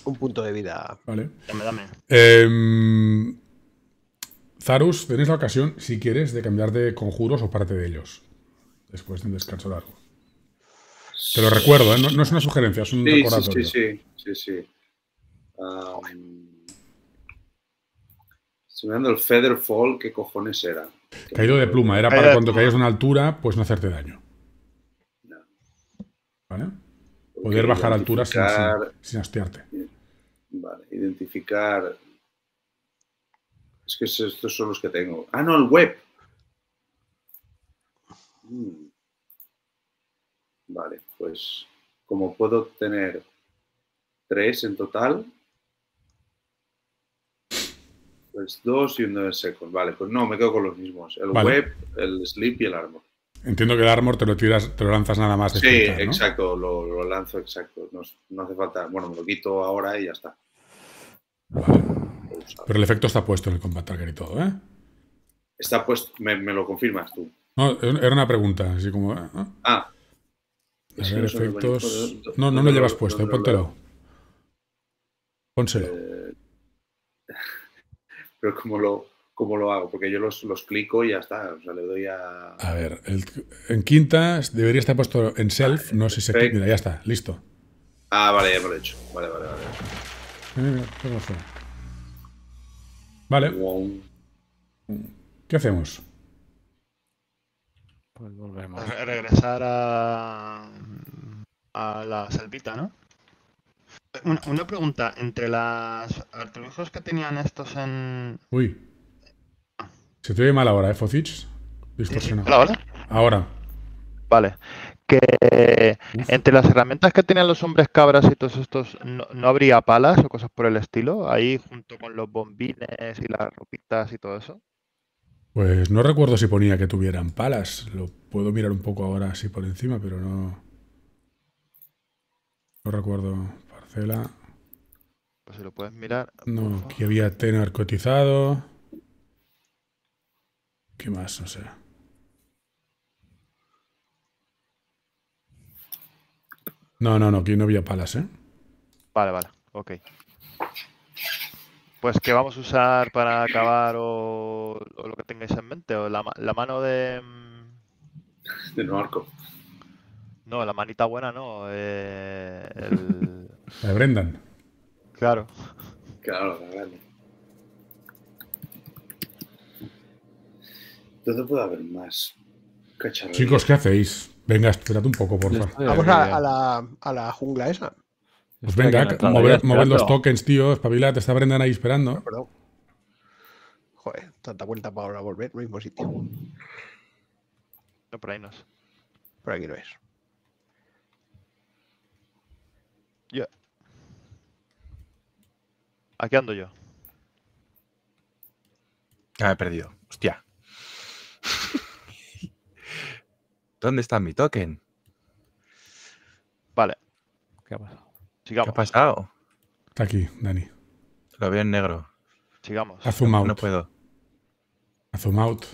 un punto de vida. Vale. Dame, dame. Em, Zarus, tenéis la ocasión, si quieres, de cambiar de conjuros o parte de ellos. Después de un descanso largo. Te lo recuerdo, ¿eh? no, es una sugerencia, es un sí, Sí, sí, sí. sí. estoy mirando el Feather Fall, ¿qué cojones era? Caído de pluma, era para cuando caías a una altura, pues no hacerte daño. Poder bajar alturas sin, hastiarte. Vale, identificar. Es que estos son los que tengo. Ah, no, el web. Mm. Vale, pues como puedo tener tres en total, pues dos y un de secos. Vale, pues no, me quedo con los mismos. El web, el sleep y el armor. Entiendo que el armor te lo tiras, te lanzas nada más. Sí, exacto, lo, lanzo exacto. No, hace falta. Bueno, me lo quito ahora y ya está. Pero el efecto está puesto en el Combat Tracker y todo, ¿eh? Está puesto, me, lo confirmas tú. No, er-, era una pregunta, así como. ¿eh? Ah. A efectos. No, no, lo llevas puesto, póntelo. Pónselo. Eh, pero como lo, cómo lo hago, porque yo los, los clico y ya está. O sea, le doy a. A ver, en quintas debería estar puesto en self, no sé si se Mira, ya está, listo. Ah, vale, ya lo he hecho. Vale, vale, vale. Eh, vale. ¿Qué hacemos? Pues volvemos. regresar a, a la salpita, ¿no? Una, pregunta, entre las artículos que tenían estos en... Uy. Se te oye mal ahora, ¿eh, Focich? La ¿Ahora? Ahora. Vale. Que entre las herramientas que tenían los hombres cabras y todos estos, no, habría palas o cosas por el estilo, ahí junto con los bombines y las ropitas y todo eso. Pues no recuerdo si ponía que tuvieran palas. Lo puedo mirar un poco ahora así por encima, pero no. No recuerdo. Parcela. Pues si lo puedes mirar. No, aquí había té narcotizado. ¿Qué más? No sé. No, no, no, aquí no había palas, ¿eh? Vale, vale, ok. Pues, ¿qué vamos a usar para acabar o, lo que tengáis en mente? ¿O la, mano de. Mm? De no arco. No, la manita buena no. Eh, el... La de Brendan. Claro. Claro, la Brendan. ¿Dónde puede haber más Chicos, ¿qué hacéis? Venga, espérate un poco, por favor. Vamos eh. a, la, jungla esa. Pues venga, mover, los tokens, tío. Espabilad, te está Brendan ahí esperando. Ah, Joder, tanta vuelta para ahora volver, mismo sitio. No, por ahí no es. Por aquí no es. Yo. qué ando yo. Ah, he perdido. Hostia. ¿Dónde está mi token? Vale. ¿Qué ha pasado? ¿Qué ha pasado? Está aquí, Dani. Lo veo en negro. Sigamos. no, puedo. A out.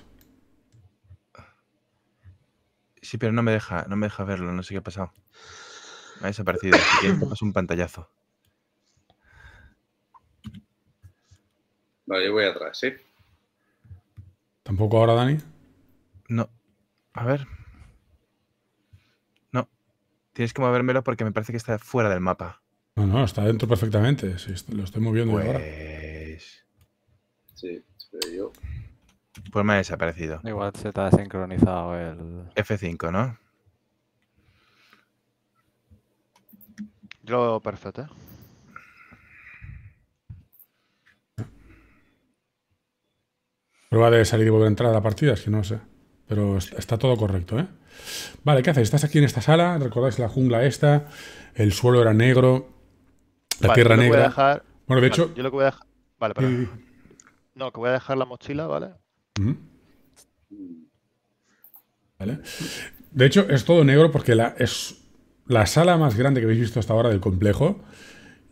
Sí, pero no me deja, no me deja verlo, no sé qué ha pasado. Me ha desaparecido. es un pantallazo. Vale, yo voy atrás, ¿sí? ¿Tampoco ahora, Dani? No. A ver, Tienes que movermelo porque me parece que está fuera del mapa. No, no, está dentro perfectamente. lo estoy moviendo pues... ahora. Sí, yo. Pues me ha desaparecido. Igual se te ha sincronizado el. F5, ¿no? lo veo perfecto. ¿eh? Prueba de salir y volver a entrar a la partida, es que no sé. Pero está todo correcto, ¿eh? Vale, ¿qué haces? Estás aquí en esta sala, recordáis la jungla esta, el suelo era negro, la tierra negra. Bueno, de hecho... Yo lo que voy a dejar... Vale, No, que voy a dejar la mochila, ¿vale? ¿Vale? De hecho, es todo negro porque la, es la sala más grande que habéis visto hasta ahora del complejo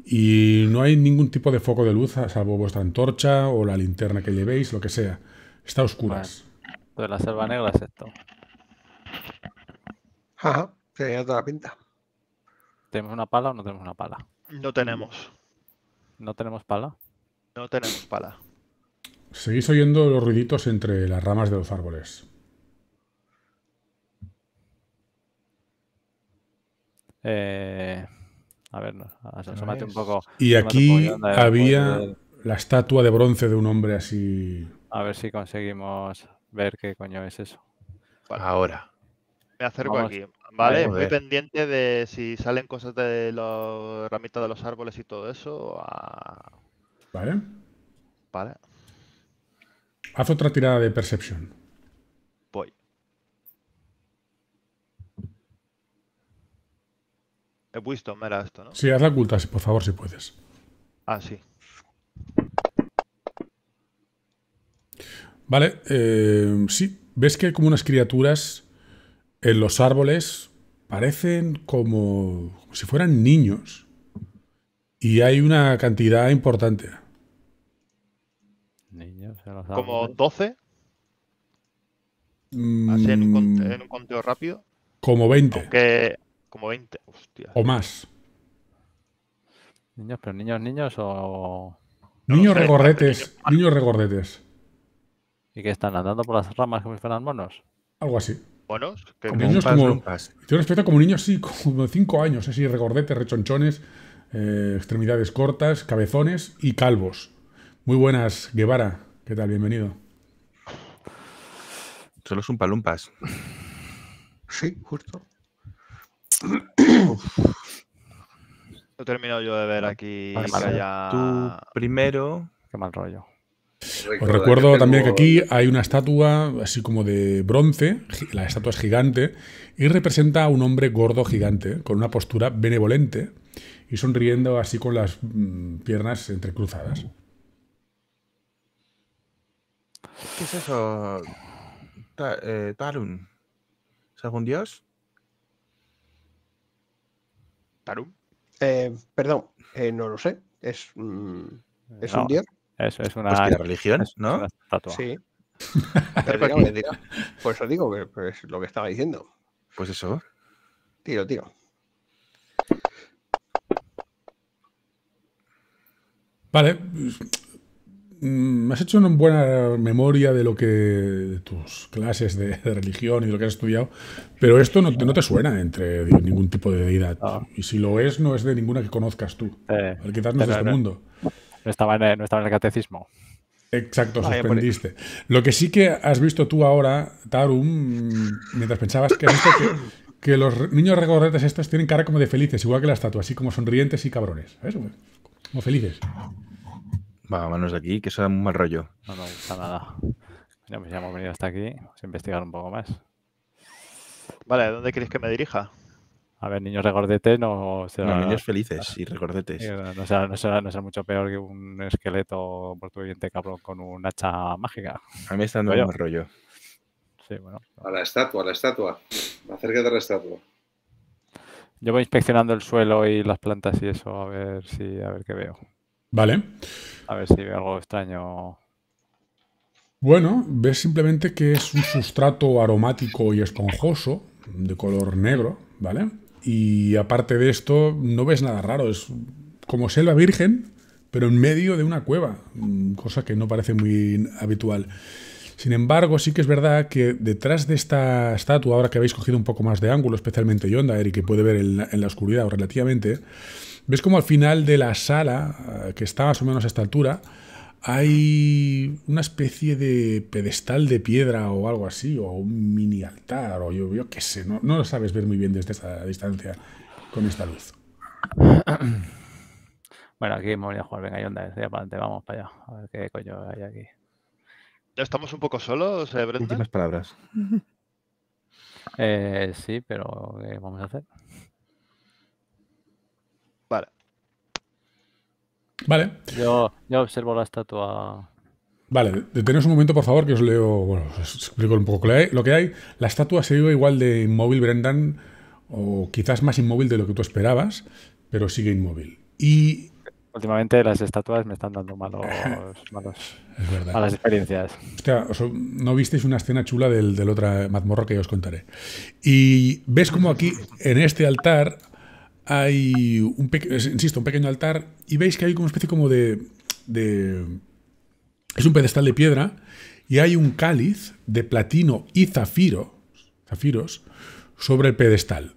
y no hay ningún tipo de foco de luz salvo vuestra antorcha o la linterna que llevéis, lo que sea. Está oscura. oscuras de la selva negra es esto. Ajá, tenía toda la pinta. ¿Tenemos una pala o no tenemos una pala? No tenemos. ¿No tenemos pala? No tenemos pala. Seguís oyendo los ruiditos entre las ramas de los árboles. Eh, a ver, asómate un poco. Y aquí había la estatua de bronce de un hombre así. A ver si conseguimos ver qué coño es eso. Ahora. Me acerco aquí, ¿vale? Muy pendiente de si salen cosas de los ramitas de los árboles y todo eso. Vale. Vale. Haz otra tirada de percepción. Voy. He visto, mira esto, ¿no? Sí, haz la oculta, por favor, si puedes. Ah, sí. Vale, eh, sí, ves que como unas criaturas en los árboles parecen como, si fueran niños. Y hay una cantidad importante. Niños ¿Como 12? Mm. Así en, un conteo, rápido. Como 20. como 20, hostia. O más. Niños, pero niños, niños o. niños regordetes. Niños regordetes. ¿Y que están andando por las ramas como si fueran monos? Algo así. ¿Monos? Que como niños como, aspecto Yo como niños, sí, como de 5 años, así, regordete, rechonchones, eh, extremidades cortas, cabezones y calvos. Muy buenas, Guevara. ¿Qué tal? Bienvenido. Solo es un palumpas. Sí, justo. He terminado yo de ver aquí. Tú primero. Qué mal rollo. Os recuerdo también que aquí hay una estatua así como de bronce, la estatua es gigante, y representa a un hombre gordo gigante, con una postura benevolente y sonriendo así con las mm, piernas entrecruzadas. ¿Qué es eso? Eh, Tarun. ¿Según Dios? Tarun. Eh, perdón, eh, no lo sé. Es, mm, un dios. Es, es una. de religión, ¿no? sí. pues digo, que pues lo que estaba diciendo. Pues eso. Tiro, tiro. Vale. Me mm, has hecho una buena memoria de lo que. tus clases de, religión y lo que has estudiado. Pero esto no, no te suena entre ningún tipo de deidad. Y si lo es, no es de ninguna que conozcas tú. Eh, al quizás no es de este mundo. No estaba en, el catecismo. Exacto, sorprendiste. Lo que sí que has visto tú ahora, Tarum, mientras pensabas que, que, los niños recorretes estos tienen cara como de felices, igual que la estatua, así como sonrientes y cabrones. Como felices. Va, de aquí, que eso da un mal rollo. No, no está nada. Ya, pues hemos venido hasta aquí, vamos a investigar un poco más. Vale, ¿dónde crees que me dirija? A ver, niños regordetes no será... niños felices y regordetes. No será, no, será, mucho peor que un esqueleto portugués cabrón con un hacha mágica. A mí me está dando un rollo. Sí, bueno. A la estatua, a la estatua. Acércate a la estatua. Yo voy inspeccionando el suelo y las plantas y eso, a ver si, a ver qué veo. Vale. A ver si veo algo extraño. Bueno, ves simplemente que es un sustrato aromático y esponjoso, de color negro, ¿vale? Y aparte de esto, no ves nada raro. Es como selva virgen, pero en medio de una cueva, mm, cosa que no parece muy habitual. Sin embargo, sí que es verdad que detrás de esta estatua, ahora que habéis cogido un poco más de ángulo, especialmente Yonda, Eric, que puede ver en la oscuridad o relativamente, ves como al final de la sala, eh, que está más o menos a esta altura, hay una especie de pedestal de piedra o algo así, o un mini altar, o yo, qué sé, no, lo sabes ver muy bien desde esta distancia con esta luz. Bueno, aquí me voy a jugar, venga, y onda, para adelante, vamos para allá, a ver qué coño hay aquí. ¿Ya estamos un poco solos, Brent, eh, Brenda? palabras. Eh, sí, pero ¿qué vamos a hacer? Vale. Yo, observo la estatua. Vale, deteneos un momento, por favor, que os leo. Bueno, explico un poco lo que hay. La estatua se sigue igual de inmóvil, Brendan, o quizás más inmóvil de lo que tú esperabas, pero sigue inmóvil. Y. Últimamente las estatuas me están dando malos, malos es verdad. malas experiencias. Hostia, no visteis una escena chula del, del otra mazmorra que os contaré. Y ves como aquí, en este altar, hay un, insisto, un pequeño altar y veis que hay como una especie como de, Es un pedestal de piedra y hay un cáliz de platino y zafiro, zafiros sobre el pedestal.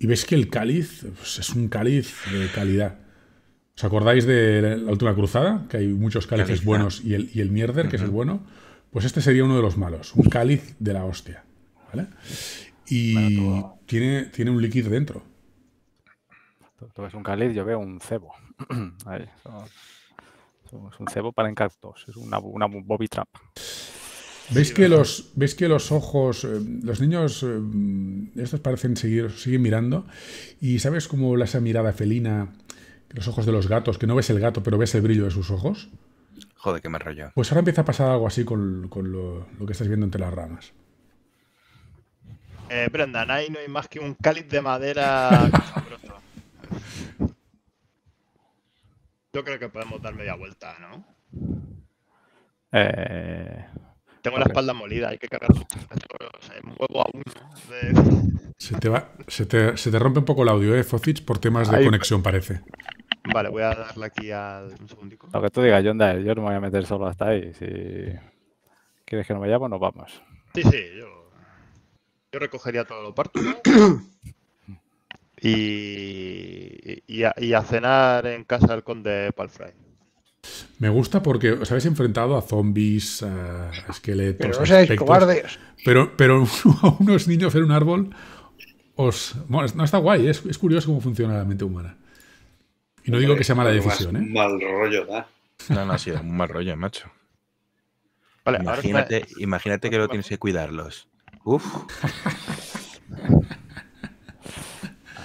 Y veis que el cáliz pues, es un cáliz de calidad. ¿Os acordáis de la última cruzada? Que hay muchos cálices buenos ah. y el, mierder, que es el bueno. Pues este sería uno de los malos, un cáliz de la hostia. Y tiene, tiene un líquido dentro un cáliz, yo veo un cebo. es un cebo para encartos, es una, bobby trap. ¿Veis que los, ¿Veis que los ojos, eh, los niños, eh, estos parecen seguir, mirando? Y sabes cómo esa mirada felina, los ojos de los gatos, que no ves el gato, pero ves el brillo de sus ojos? Joder, que me rayó. Pues ahora empieza a pasar algo así con, lo, que estás viendo entre las ramas. Eh, Brendan, ahí no hay más que un cáliz de madera Yo creo que podemos dar media vuelta, ¿no? Eh... Tengo la espalda molida, hay que cargar. a uno. Se, te va, se, te, se, te rompe un poco el audio, ¿eh, Focich? Por temas de conexión, parece. Vale, voy a darle aquí a... Un segundico. Lo que tú digas, John Dale, yo no me voy a meter solo hasta ahí. Si quieres que no vayamos, nos vamos. Sí, sí, yo. Yo recogería todo lo parto. y, y, a, cenar en casa del conde Palfrey. Me gusta porque os habéis enfrentado a zombies, a esqueletos. Pero no cobardes. Pero, pero a unos niños en un árbol os. Bueno, no está guay, es, curioso cómo funciona la mente humana. Y no digo que sea mala decisión, ¿eh? Mal rollo, da. No, no, ha sido un mal rollo, macho. Vale, imagínate, imagínate que lo tienes que cuidarlos. Uf.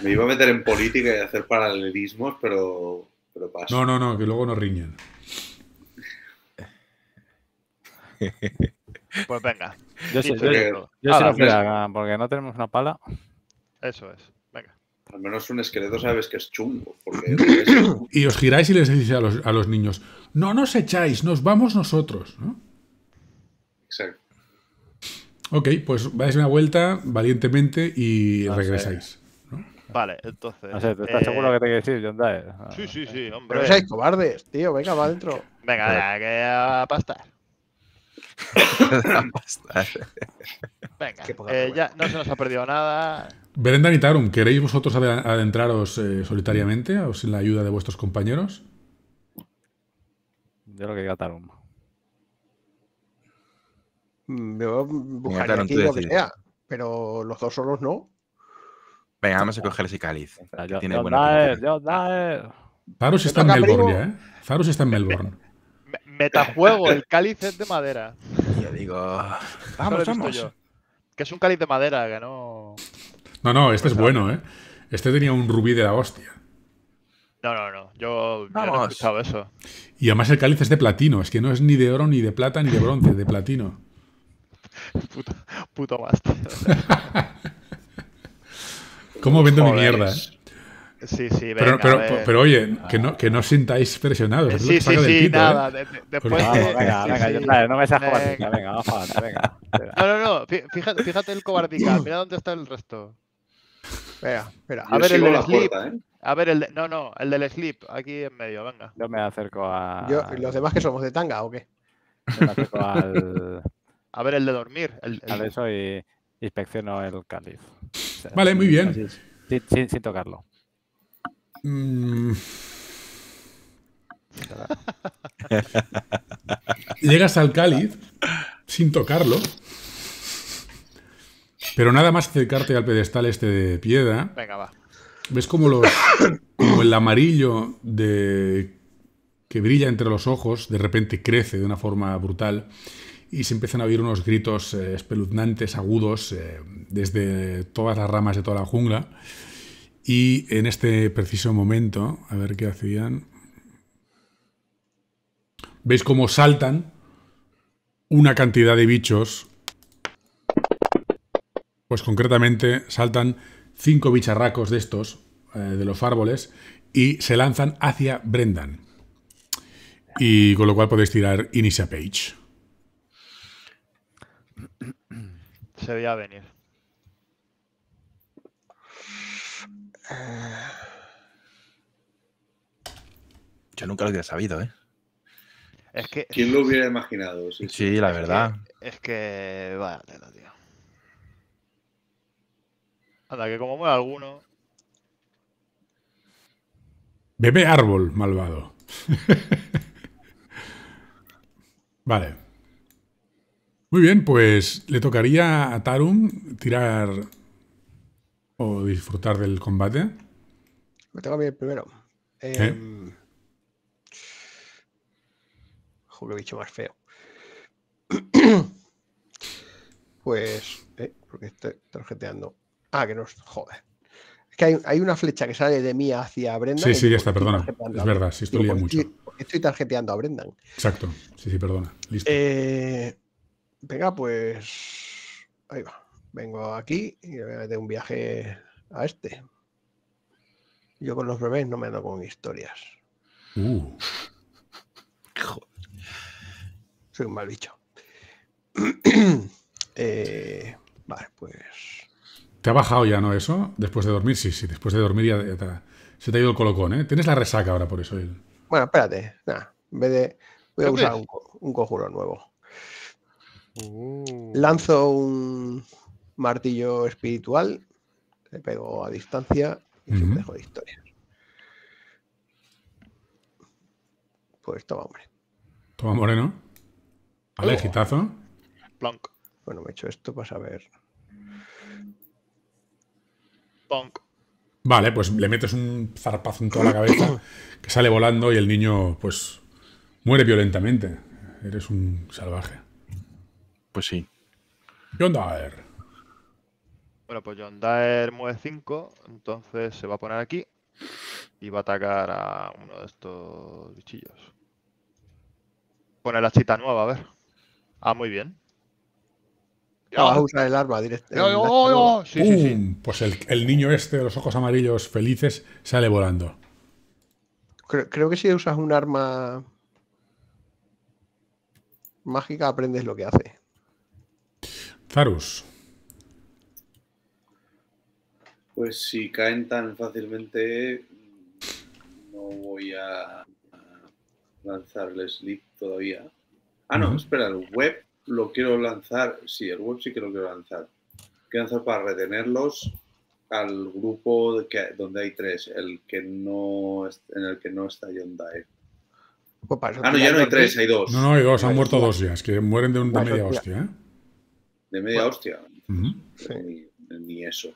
Me iba a meter en política y hacer paralelismos, pero, pero No, no, no, que luego nos riñan. Pues venga. Yo sé, yo, yo ah, no ah, porque no tenemos una pala. Eso es. Venga. Al menos un esqueleto sabes que es chungo. y os giráis y les decís a los, niños, no nos echáis, nos vamos nosotros. Exacto. Ok, pues vais una vuelta valientemente y regresáis. Vale, entonces. No sé, ¿estás seguro que te eh, quieres ir John Dyer? Ah, sí, sí, sí, eh, hombre. Pero seáis cobardes, tío, venga, va adentro. Venga, venga, que a pastar. venga, eh, ya no se nos ha perdido nada. y Tarum, ¿queréis vosotros adentraros solitariamente o sin la ayuda de vuestros compañeros? Yo lo que diga Tarum. Mm, yo buscaría aquí lo que sea, pero los dos solos no. Venga, vamos a coger ese cáliz. tiene buena Faros ¿eh? está en Melbourne ya, ¿eh? Faros está en Melbourne. Metajuego, el cáliz es de madera. Yo digo. Vamos, vamos. Que es un cáliz de madera, que no. No, no, este es pues bueno, ¿eh? Este tenía un rubí de la hostia. No, no, no. Yo, no he escuchado eso. Y además el cáliz es de platino. Es que no es ni de oro, ni de plata, ni de bronce. De platino. Puto, puto bastardo. ¿Cómo vendo mi mierda? Eh? Sí, sí, venga, pero, pero, pero, oye, que no, que no os sintáis presionados. sí, sí, sí, ¿eh? nada. después, venga, venga, yo, no me seas cobardica, venga, vamos a venga. No, no, no, fíjate, fíjate el cobardica, mira dónde está el resto. Venga, a ver el del sleep. ¿eh? A ver, el de, no, no, el del sleep, aquí en medio, venga. Yo me acerco a. Yo, ¿Los demás que somos de tanga o qué? me acerco al. A ver, el de dormir. A ver, soy inspecciono el cáliz. vale, muy bien. sin, tocarlo. Mm. Llegas al cáliz sin tocarlo. Pero nada más acercarte al pedestal este de piedra. Venga, va. ¿Ves como los. el amarillo de. que brilla entre los ojos, de repente crece de una forma brutal y se empiezan a oír unos gritos eh, espeluznantes, agudos, eh, desde todas las ramas de toda la jungla. Y en este preciso momento, a ver qué hacían, veis cómo saltan una cantidad de bichos. Pues concretamente saltan cinco bicharracos de estos, eh, de los árboles, y se lanzan hacia Brendan. Y con lo cual podéis tirar Inicia Page. se veía venir. Yo nunca lo había sabido, ¿eh? Es que, ¿Quién lo hubiera imaginado? Sí, la verdad. Es que, vaya te tío. Anda, que como muera alguno. Bebe árbol, malvado. vale. Muy bien, pues le tocaría a Tarum tirar o disfrutar del combate. Me tengo a mí primero. Eh, ¿Eh? Em, bicho más feo. pues, eh, porque estoy tarjeteando. Ah, que no joder. Es que hay, una flecha que sale de mí hacia Brendan. Sí, sí, ya está, perdona. Es verdad, sí, estoy liando mucho. Estoy tarjeteando a Brendan. Exacto, sí, sí, perdona. Listo. Eh. Venga, pues ahí va. Vengo aquí y de un viaje a este. Yo con los bebés no me ando con historias. Uh. Joder. Soy un mal bicho. Eh, vale, pues. ¿Te ha bajado ya, no? Eso, después de dormir, sí, sí, después de dormir ya, se te ha ido el colocón, ¿eh? Tienes la resaca ahora por eso. Bueno, espérate, en vez de. Voy a usar un, un conjuro nuevo. Mm. Lanzo un martillo espiritual, le pego a distancia y se -huh. dejo de historia. Pues toma, hombre. Toma, moreno. Vale, gitazo. Oh. Plonk. Bueno, me he hecho esto para saber. Plonk. Vale, pues le metes un zarpazo en toda la cabeza que sale volando y el niño, pues, muere violentamente. Eres un salvaje. Pues sí. John Daer. Bueno, pues John Daer mueve 5, entonces se va a poner aquí y va a atacar a uno de estos bichillos. Pone la chita nueva, a ver. Ah, muy bien. Ah, vas a ah. usar el arma directamente. Oh, sí, Pues el, niño este de los ojos amarillos felices sale volando. creo, que si usas un arma mágica aprendes lo que hace. Zarus. Pues si caen tan fácilmente, no voy a el Sleep todavía. Ah, no, espera, el web lo quiero lanzar. Sí, el web sí que lo quiero lanzar. Quiero lanzar para retenerlos al grupo que, donde hay tres, el que no en el que no está Yondae. ah, no, ya no hay tres, hay dos. No, no, hay dos, han pues muerto dos ya, que mueren de una pues media hostia. ¿eh? de media hostia. ni, eso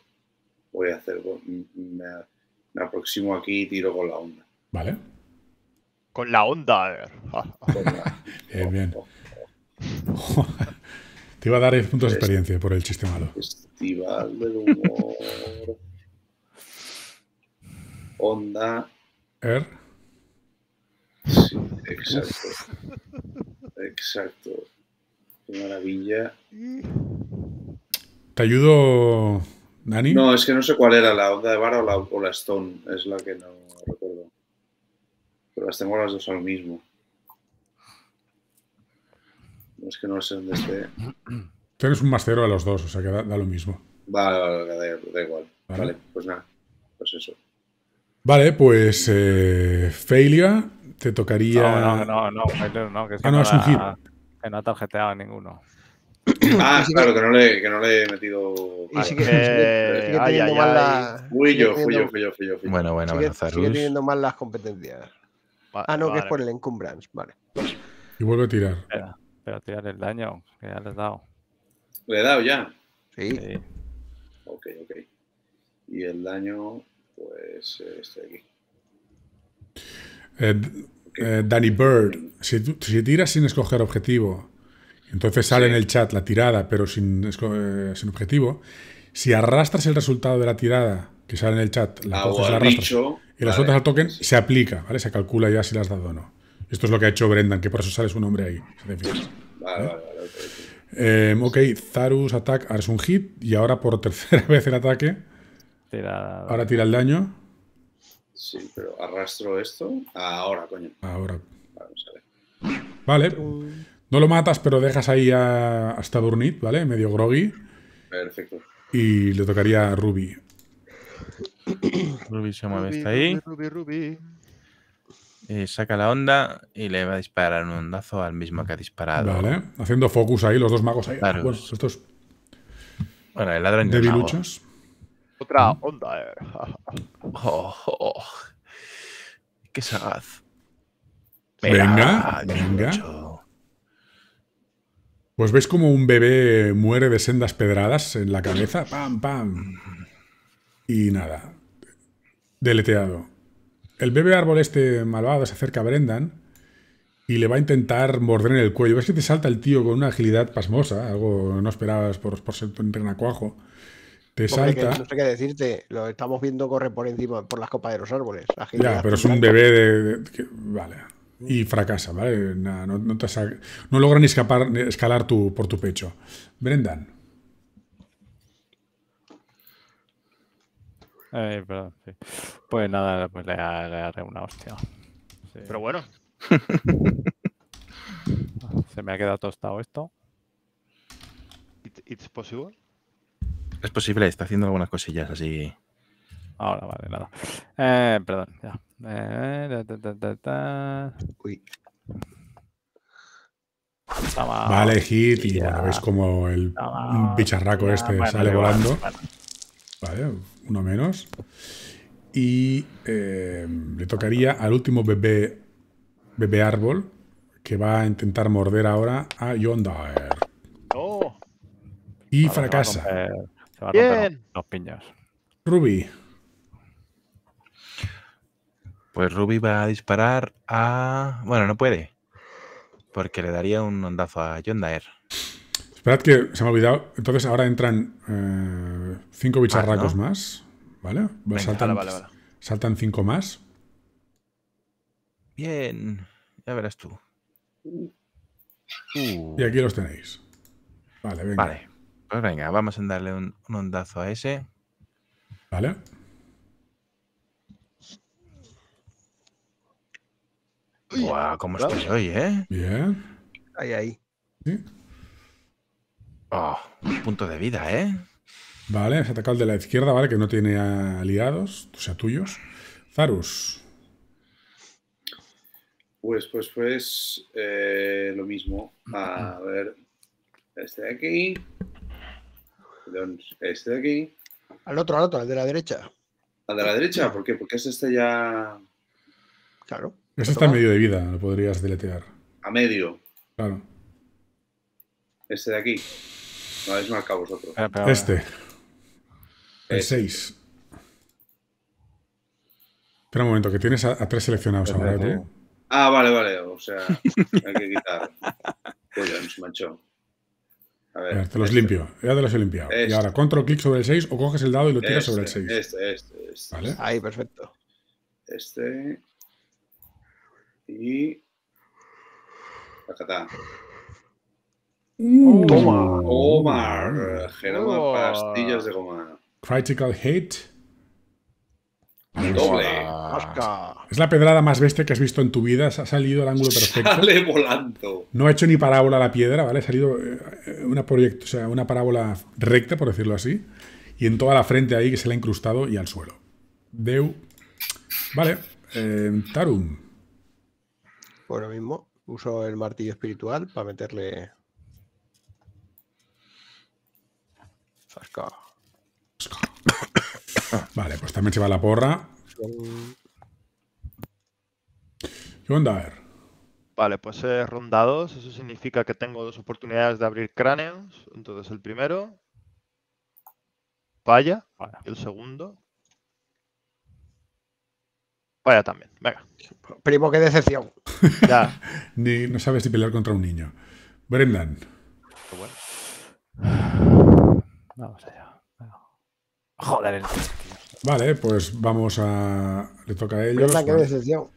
voy a hacer. Me, aproximo aquí y tiro con la onda. Vale. Con la onda. a bien, Te iba a dar 10 puntos de experiencia por el chiste malo. Festival del humor. onda. Er. Sí, exacto. Exacto. Qué maravilla. ¿Te ayudo, Dani? No, es que no sé cuál era, la onda de vara o la, Stone, es la que no recuerdo. Pero las tengo las dos al mismo. Es que no sé dónde esté. Tienes un mastero a los dos, o sea que da, lo mismo. Vale, vale, da, igual. Vale. pues nada, pues eso. Vale, pues eh, Failure te tocaría. No, no, no, no, no, que es ah, no, es un hit no ha tarjeteado a ninguno. Ah, claro, que no le, que no le he metido. Ah, que, que sigue eh, mal la... Fui yo, fui yo, fui yo, fui yo. Bueno, bueno, sigue, Benazarus. sigue teniendo mal las competencias. ah, no, que es por el encumbrance, vale. Y vuelve a tirar. pero tirar el daño, que ya le he dado. ¿Le he dado ya? Sí. sí. Ok, ok. Y el daño, pues, eh, este de aquí. Eh, eh, Danny Bird, si, tiras sin escoger objetivo, entonces sale en el chat la tirada, pero sin, eh, sin, objetivo. Si arrastras el resultado de la tirada que sale en el chat, la coges, ah, la arrastras y las otras al token, se aplica, ¿vale? Se calcula ya si las has dado o no. Esto es lo que ha hecho Brendan, que por eso sale su nombre ahí. ok, Zarus, attack, ahora es un hit y ahora por tercera vez el ataque. ahora tira el daño. Sí, pero arrastro esto ahora, coño. Ahora. Vale. No lo matas, pero dejas ahí hasta Durnit, ¿vale? Medio groggy. Perfecto. Y le tocaría a Ruby. Ruby se mueve hasta ahí. Ruby, Ruby, eh, saca la onda y le va a disparar un ondazo al mismo que ha disparado. Vale, haciendo focus ahí, los dos magos ahí. Claro. estos. Bueno, el ladrón de debiluchos. Otra onda, eh. Oh, qué sagaz. Venga, venga. Pues ves como un bebé muere de sendas pedradas en la cabeza. Pam, pam. Y nada. Deleteado. El bebé árbol este malvado se acerca a Brendan y le va a intentar morder en el cuello. Ves que te salta el tío con una agilidad pasmosa, algo no esperabas por, por ser un renacuajo te salta. no sé qué decirte, lo estamos viendo correr por encima, por las copas de los árboles. ya, pero es un bebé de. vale. Y fracasa, ¿vale? no, no, logra ni escapar, escalar tu, por tu pecho. Brendan. Pues nada, pues le, agarré una hostia. Pero bueno. Se me ha quedado tostado esto. It's possible. Es posible, está haciendo algunas cosillas así. Ahora, vale, nada. Eh, perdón, ya. Eh, Uy. vale, hit, y bueno, veis como el bicharraco este sale volando. Vale, uno menos. Y eh, le tocaría al último bebé, bebé árbol, que va a intentar morder ahora a Yondaer. Oh. Y fracasa. Ruby. Pues Ruby va a disparar a. Bueno, no puede. Porque le daría un ondazo a John Esperad que se me ha olvidado. Entonces ahora entran eh, cinco ah, bicharracos más. ¿Vale? saltan, vale, vale. saltan cinco más. Bien. Ya verás tú. Y aquí los tenéis. Vale, venga. Vale. Pues venga, vamos a darle un, ondazo a ese. Vale. Guau, ¿cómo estás hoy, eh? Bien. Ahí, ahí. ¿Sí? Oh, punto de vida, ¿eh? Vale, ha atacado el de la izquierda, ¿vale? Que no tiene aliados, o sea, tuyos. Zarus. Pues, pues, pues, eh, lo mismo. A ver, este de aquí este de aquí. Al otro, al otro, al de la derecha. ¿Al de la derecha? ¿Por qué? Porque es este ya. Claro. Este está a medio de vida, lo podrías deletear. A medio. Claro. Este de aquí. No habéis marcado vosotros. este. El 6. Este. Espera un momento, que tienes a, tres seleccionados ahora, ¿tú? Ah, vale, vale. O sea, hay que quitar. Coño, nos manchó. A ver, te los limpio, ya te los he limpiado. Y ahora, control clic sobre el 6 o coges el dado y lo tiras sobre el 6. Este, este, este. Ahí, perfecto. Este. Y. Acá mm. Toma. Omar. Genoma pastillas de goma. Critical hit. Doble. Es la pedrada más bestia que has visto en tu vida. Ha salido al ángulo perfecto. Sale volando. No ha hecho ni parábola la piedra, ¿vale? Ha salido eh, una, sea, una parábola recta, por decirlo así. Y en toda la frente ahí que se le ha incrustado y al suelo. Deu. Vale. Eh, tarum. lo mismo uso el martillo espiritual para meterle. Vale, pues también se va la porra. ¿Qué onda? Vale, pues ronda 2. Eso significa que tengo dos oportunidades de abrir cráneos. Entonces el primero. Vaya. y El segundo. Vaya también. Venga. Primo, qué decepción. Ya. ni, no sabes ni pelear contra un niño. Brendan. Bueno. Vamos allá. Joder, el... Vale, pues vamos a. Le toca a ellos. Brendan, qué decepción.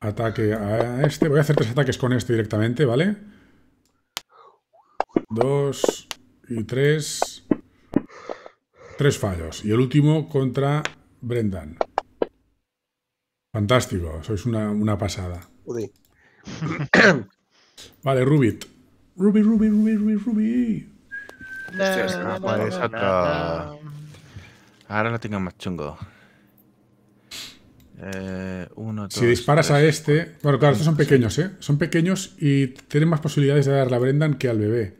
Ataque a este. Voy a hacer tres ataques con este directamente, ¿vale? Dos y tres. Tres fallos. Y el último contra Brendan. Fantástico. Sois una, una pasada. Vale, Rubit. Ruby, Ruby, Ruby, Ruby, Ruby. No, no, Ahora tengo más chungo. Eh, si disparas a este. Bueno, claro, estos son pequeños, ¿eh? Son pequeños y tienen más posibilidades de darle a Brendan que al bebé.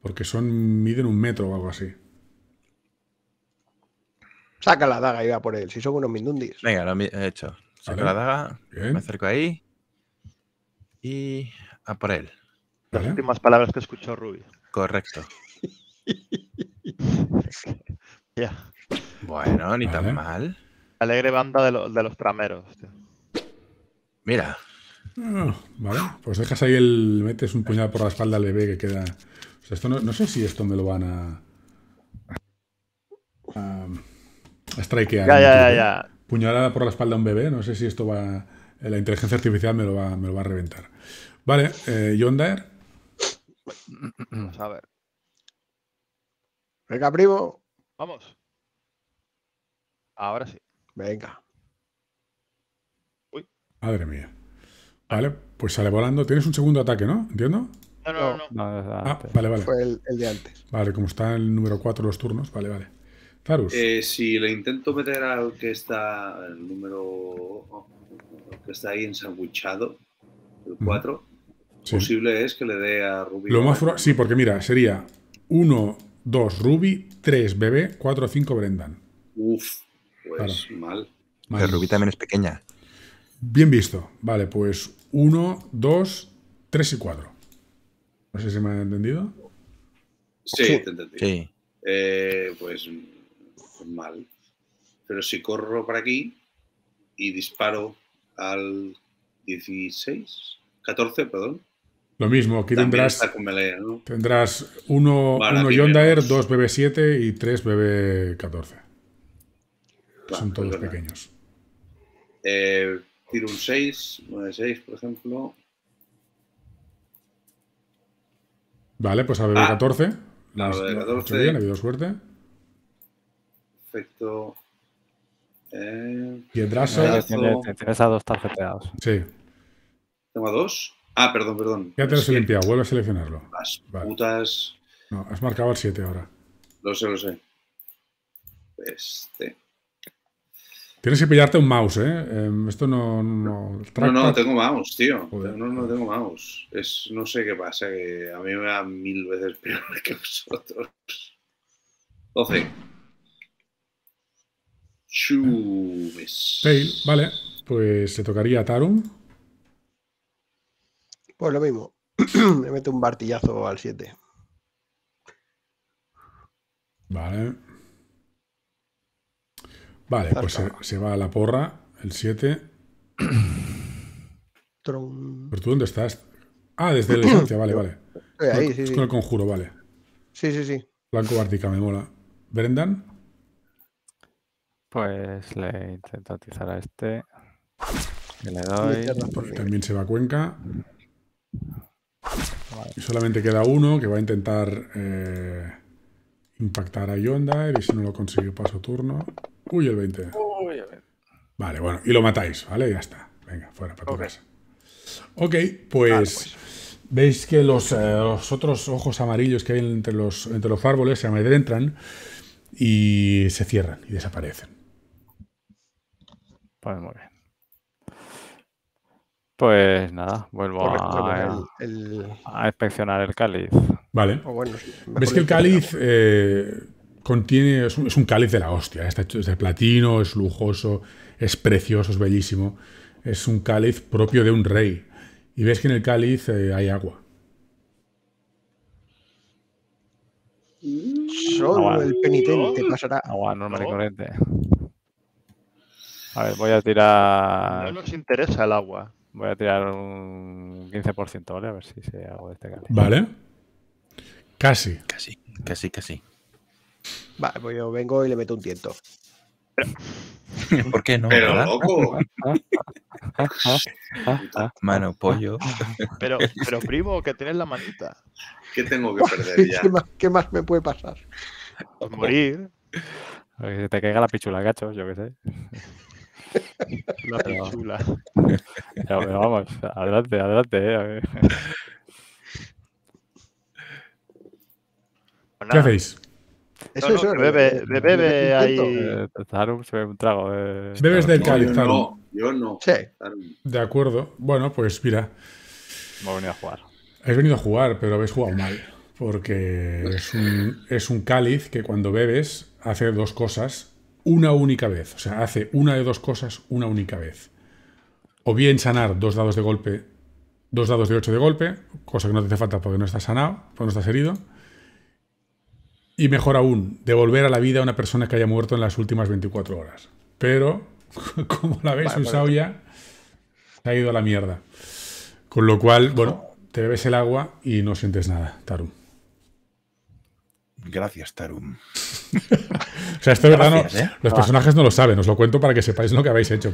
Porque son. miden un metro o algo así. Saca la daga y va por él. Si son unos mindundis. Venga, lo he hecho. Saca la daga. Me acerco ahí. Y. a por él. Las últimas palabras que escuchó Ruby. Correcto. ya. Bueno, ni tan mal alegre banda de, de los trameros. Mira. Ah, vale, pues dejas ahí el. Metes un puñal por la espalda al bebé que queda. esto no, sé si esto me lo van a. A, strikear. Ya, ya, ¿eh? ya, Puñalada por la espalda a un bebé. No sé si esto va. La inteligencia artificial me lo va, me lo va a reventar. Vale, eh, yonder. Vamos a ver. Venga, primo. Vamos. Ahora sí. Venga. Uy. Madre mía. Vale, pues sale volando. Tienes un segundo ataque, ¿no? ¿Entiendo? No, no, no. ah, vale, vale. Fue el, de antes. Vale, como está el número 4 los turnos, vale, vale. Zarus. Eh, si le intento meter al que está el número que está ahí ensanguchado, el 4, posible es que le dé a Ruby. Lo más sí, porque mira, sería 1, 2 Ruby, 3 Bebé, 4, 5 Brendan. Uf pues mal. mal. Pero Rubí también es pequeña. Bien visto. Vale, pues 1, 2, 3 y 4. No sé si me han entendido. Sí, sí. te entendí. Sí. Eh, pues, pues mal. Pero si corro para aquí y disparo al 16, 14, perdón. Lo mismo, aquí tendrás, melea, ¿no? tendrás uno, vale, uno Yondaer, dos BB7 y 3 BB14 son todos pequeños. Eh, tiro un 6, 9, 6, por ejemplo. Vale, pues a BB14. la 14 Bien, ha habido suerte. Perfecto. Eh, Piedrazo. Tienes a dos tarjeteados. Sí. Tengo dos. Ah, perdón, perdón. Ya te lo he limpiado, vuelve a seleccionarlo. Las vale. putas. No, has marcado el 7 ahora. Lo sé, lo sé. Este. Tienes que pillarte un mouse, ¿eh? Em, esto no... No, no, no, tengo mouse, tío. no, no tengo mouse. Es, no sé qué pasa, que a mí me da mil veces peor que vosotros. 12. Chumes. vale. Pues se tocaría a Tarum. Pues lo mismo. Le meto un martillazo al 7. Vale. Vale, pues se, va a la porra, el 7. ¿Pero tú dónde estás? Ah, desde la licencia, vale, vale. es con el conjuro, vale. Sí, sí, sí. Blanco Bártica, me mola. ¿Brendan? Pues le intento atizar a este. le doy. también se va Cuenca. Y solamente queda uno que va a intentar eh, impactar a Yonda y si no lo consigue paso turno. Uy, el 20. Vale, bueno, y lo matáis, ¿vale? Ya está. Venga, fuera, para tu okay. Ok, pues, pues, veis que eh, los, otros ojos amarillos que hay entre los, entre los árboles se amedrentan y se cierran y desaparecen. Pues muy bien. Pues nada, vuelvo pues a, a, inspeccionar el cáliz. Vale. ¿Ves que el cáliz eh, contiene, es un, cáliz de la hostia, ¿eh? está hecho es de platino, es lujoso, es precioso, es bellísimo. Es un cáliz propio de un rey. Y ves que en el cáliz eh, hay agua. Solo agua. el penitente pasará. Agua normal y corriente. A ver, voy a tirar. No nos interesa el agua. Voy a tirar un 15%, ¿vale? A ver si se hago de este cáliz. Vale. Casi. Casi, casi, casi. Vale, pues yo vengo y le meto un tiento. ¿Por qué no? Pero loco. Mano, pollo. Pero, pero primo, que tienes la manita. ¿Qué tengo que perder ya? ¿Qué más, me puede pasar? morir. Que se te caiga la pichula, gacho, yo qué sé. La pichula. vamos, adelante, adelante. Eh, ¿Qué pues hacéis? Eso, es bebe, bebe, ahí. Eh, eh, un trago. Bebes del cáliz, Tarum? no. Yo no. Sí. De acuerdo. Bueno, pues mira. Hemos venido a jugar. venido a jugar, pero habéis jugado mal. Porque es un, cáliz que cuando bebes hace dos cosas una única vez. O sea, hace una de dos cosas una única vez. O bien sanar dos dados de golpe, dos dados de ocho de golpe, cosa que no te hace falta porque no estás sanado, porque no estás herido y mejor aún, devolver a la vida a una persona que haya muerto en las últimas 24 horas. Pero, como la habéis ya, se ha ido a la mierda. Con lo cual, bueno, te bebes el agua y no sientes nada, Tarum. Gracias, Tarum. o sea, esto es verdad, ¿eh? los ah. personajes no lo saben, os lo cuento para que sepáis lo que habéis hecho,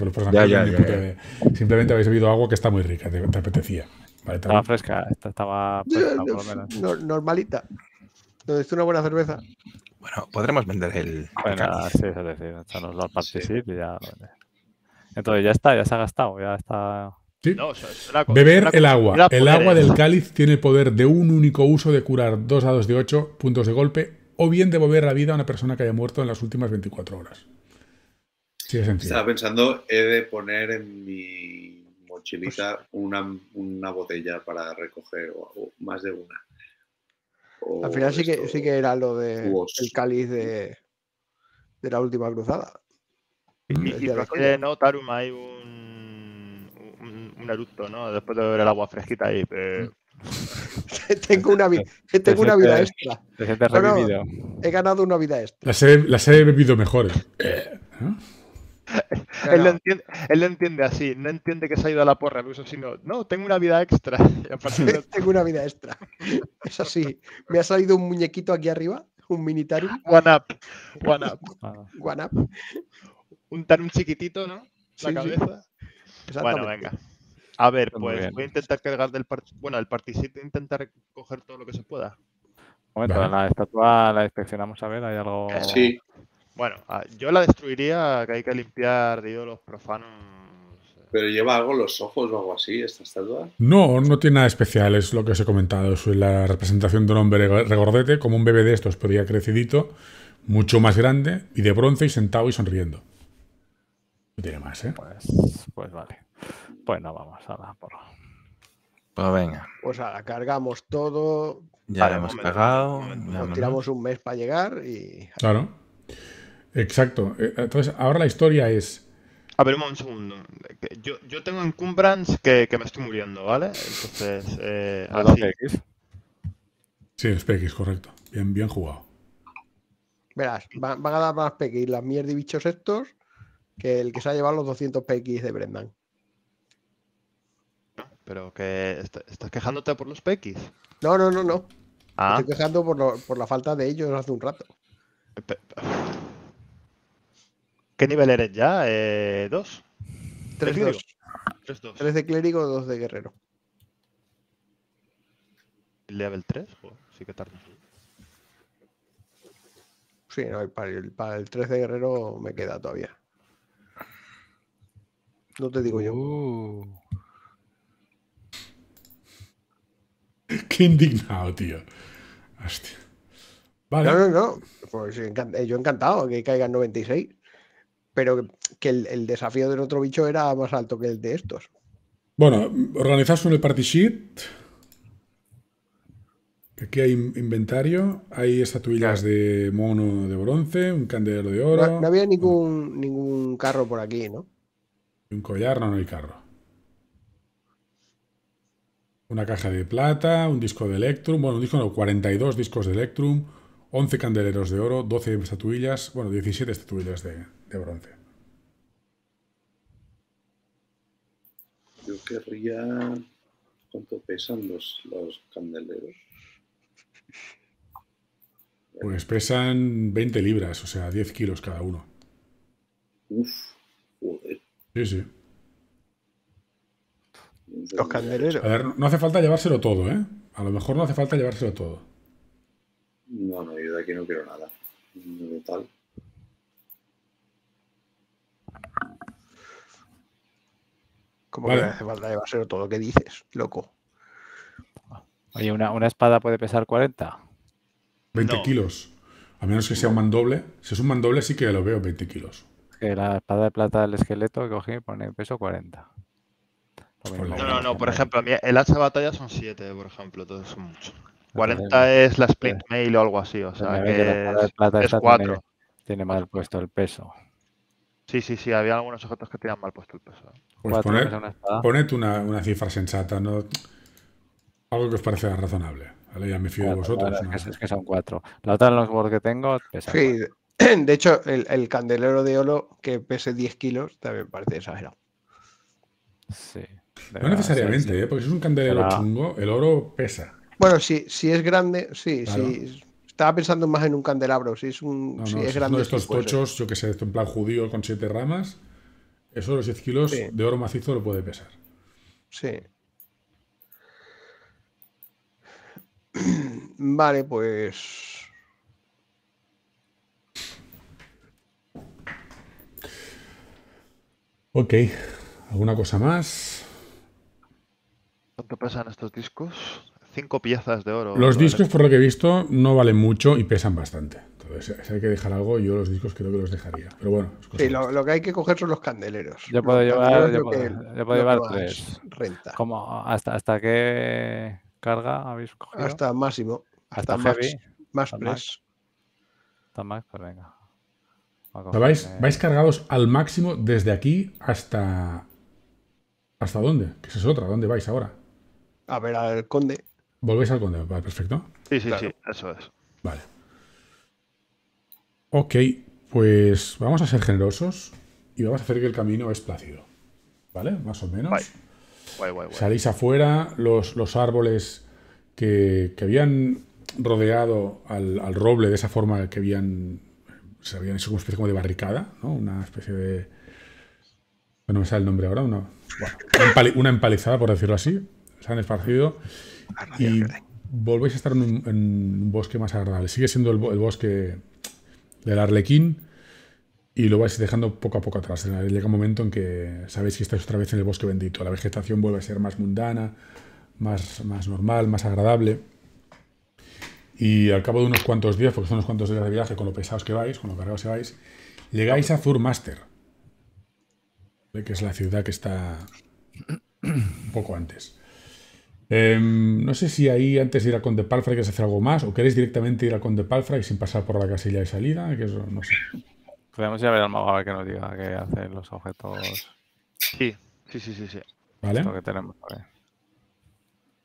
simplemente habéis bebido agua que está muy rica, te, apetecía. estaba fresca, estaba normalita. ¿Dónde está una buena cerveza. Bueno, podremos vender el. Bueno, sí, sí, nos ya. Entonces ya está, ya se ha gastado, ya está. ¿Sí? Beber el agua. El agua del cáliz tiene el poder de un único uso de curar dos dados de 8 puntos de golpe o bien devolver la vida a una persona que haya muerto en las últimas 24 horas. Sí, es sencillo. Estaba pensando, he de poner en mi mochilita una, botella para recoger o más de una. Al final sí que, sí que era lo de el cáliz de, de, la última cruzada. Y, ¿no? Tarum, hay un, un, eructo, ¿no? Después de ver el agua fresquita ahí. Eh. tengo una, tengo una vida extra. he ganado una vida extra. Las he, he bebido mejor. Eh, Él, lo entiende, él, entiende, así, no entiende que se ha ido a la porra, incluso sino, no, tengo una vida extra. tengo una vida extra. Es así. Me ha salido un muñequito aquí arriba, un minitario. One up. One up. One up. Un un chiquitito, ¿no? La cabeza. Bueno, venga. A ver, pues voy a intentar cargar del bueno, el participio, intentar coger todo lo que se pueda. la estatua la inspeccionamos a ver, hay algo. Sí. Bueno, ah, yo la destruiría, que hay que limpiar de los profanos. Eh. ¿Pero lleva algo los ojos o algo así, esta estatua? No, no tiene nada especial, es lo que os he comentado. Es la representación de un hombre regordete, como un bebé de estos, pero ya crecidito, mucho más grande, y de bronce, y sentado y sonriendo. No tiene más, ¿eh? Pues, pues vale. Pues no, vamos a la Pues venga. Pues ahora cargamos todo. Ya hemos pegado, Nos tiramos un mes para llegar y. Claro. Exacto. Eh, entonces, ahora la historia es... A ver, un segundo. Yo, tengo en que, que me estoy muriendo, ¿vale? Entonces, eh, Sí, es PX, correcto. Bien, bien jugado. Verás, van, a dar más PX las mierda y bichos estos que el que se ha llevado los 200 PX de Brendan. Pero que estás quejándote por los PX. No, no, no, no. Ah. Estoy quejando por, por la falta de ellos hace un rato. ¿Qué nivel eres ya? Eh, ¿Dos? Tres, Tres, de clérigo, dos de guerrero. ¿Level 3? sí que tarde. Sí, para el, para el 3 de guerrero me queda todavía. No te digo yo. Oh. Qué indignado, tío. Hostia. Vale. No, no, no. Pues eh, yo encantado que caigan 96 pero que el, desafío del otro bicho era más alto que el de estos. Bueno, organizas un party sheet. Aquí hay inventario, hay estatuillas de mono de bronce, un candelero de oro. No, había ningún, ningún carro por aquí, ¿no? Un collar, no, no hay carro. Una caja de plata, un disco de Electrum, bueno, un disco no, 42 discos de Electrum, 11 candeleros de oro, 12 estatuillas, bueno, 17 estatuillas de, bronce. Yo querría... ¿Cuánto pesan los, los candeleros? Pues pesan 20 libras, o sea, 10 kilos cada uno. Uf, Sí, sí. Los candeleros. A ver, no hace falta llevárselo todo, ¿eh? A lo mejor no hace falta llevárselo todo. No, no, yo de aquí no quiero nada. No, tal. Como que hace falta de basero todo lo que dices, loco. Oye, ¿una, espada puede pesar 40? 20 kilos. A menos que sea un mandoble. Si es un mandoble, sí que lo veo 20 kilos. que la espada de plata del esqueleto que cogí pone peso 40. No, no, no. Por ejemplo, el hacha de batalla son 7, por ejemplo. todos son muchos. 40 es la split mail o algo así, o sea, que es, plata es 4. Tiene, mal puesto el peso. Sí, sí, sí, había algunos objetos que tenían mal puesto el peso. ¿eh? Pues poned, una una, una, cifra sensata, ¿no? algo que os parezca razonable. ¿vale? Ya me fío de vosotros. Es, que, son cuatro. La otra en los board que tengo pesa. Sí, de hecho, el, candelero de oro que pese 10 kilos también parece exagerado. Sí. No necesariamente, ¿eh? porque si es un candelero chungo, el oro pesa. Bueno, si, es grande, sí, sí. Estaba pensando más en un candelabro, si es un es, grande. Uno estos tochos, yo que sé, en plan judío con siete ramas, eso los 10 kilos de oro macizo lo puede pesar. Sí. Vale, pues. Ok, ¿alguna cosa más? ¿Cuánto pesan estos discos? cinco piezas de oro. Los discos, por lo que he visto, no valen mucho y pesan bastante. Entonces, hay que dejar algo, yo los discos creo que los dejaría. Pero bueno, lo, que hay que coger son los candeleros. Yo puedo llevar, yo Renta. hasta, qué carga habéis cogido? Hasta máximo. Hasta, Más, más Hasta más, pues Vais, vais, cargados al máximo desde aquí hasta. ¿Hasta dónde? Que esa es otra, ¿dónde vais ahora? A ver, al conde. Volvéis al conde, vale, perfecto. Sí, sí, sí, eso es. Vale. Ok, pues vamos a ser generosos y vamos a hacer que el camino es plácido. ¿Vale? Más o menos. Salís afuera, los, árboles que, que, habían rodeado al, roble de esa forma que habían. Se habían hecho como una especie como de barricada, ¿no? Una especie de. No me sale el nombre ahora, una, bueno, una, empalizada, por decirlo así. Se han esparcido y volvéis a estar en un, bosque más agradable. Sigue siendo el, bosque del Arlequín y lo vais dejando poco a poco atrás. Eh, llega un momento en que sabéis que estáis otra vez en el bosque bendito. La vegetación vuelve a ser más mundana, más, más normal, más agradable. Y al cabo de unos cuantos días, porque son unos cuantos días de viaje, con lo pesados que vais, con lo cargados que vais, llegáis a Zurmaster, eh, que es la ciudad que está un poco antes. Em, no sé si ahí antes de ir a Conde Palfrey queréis hacer algo más o queréis directamente ir a Conde Palfra sin pasar por la casilla de salida, que no sé. Podemos ir a ver al mago a ver que nos diga que hacen los objetos. Sí, sí, sí, sí. Vale. tenemos,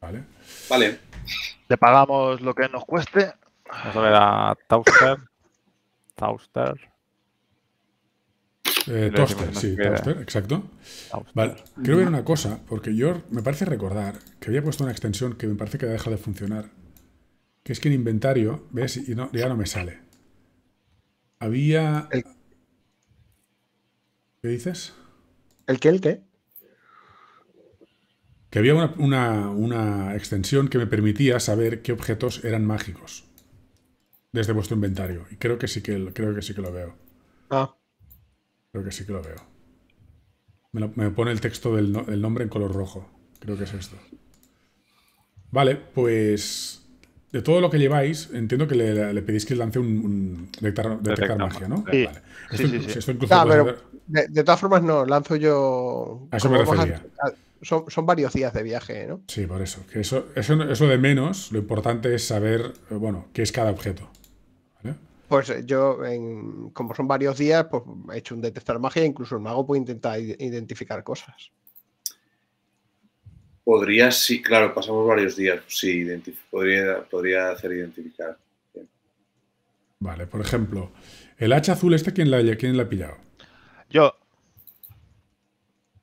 vale. Vale. Le pagamos lo que nos cueste. Vamos a ver a Tauster. Tauster toaster, eh, sí, toaster, exacto. Vale, quiero ver una cosa, porque yo me parece recordar que había puesto una extensión que me parece que ha dejado de funcionar. Que es que en inventario, ¿ves? Y no, ya no me sale. Había. qué? ¿El qué? Que había una, extensión que me permitía saber qué objetos eran mágicos desde vuestro inventario. Y creo que sí que, creo que, sí que lo veo. Ah. Creo que sí que lo veo. Me, pone el texto del, nombre en color rojo. Creo que es esto. Vale, pues de todo lo que lleváis, entiendo que le, pedís que lance un, detectar, magia, ¿no? Vale. Esto, incluso ah, de, todas formas, no, lanzo yo. A eso me refería. son, varios días de viaje, ¿no? Sí, por eso. eso, eso. Eso de menos, lo importante es saber, eh, bueno, qué es cada objeto. Pues eh, yo, como son varios días, pues he hecho un detectar magia, incluso el mago puede intentar identificar cosas. Podría, sí, claro, pasamos varios días, sí, podría, hacer identificar. Vale, por ejemplo, el hacha azul este, ¿quién la, quién la ha pillado? Yo.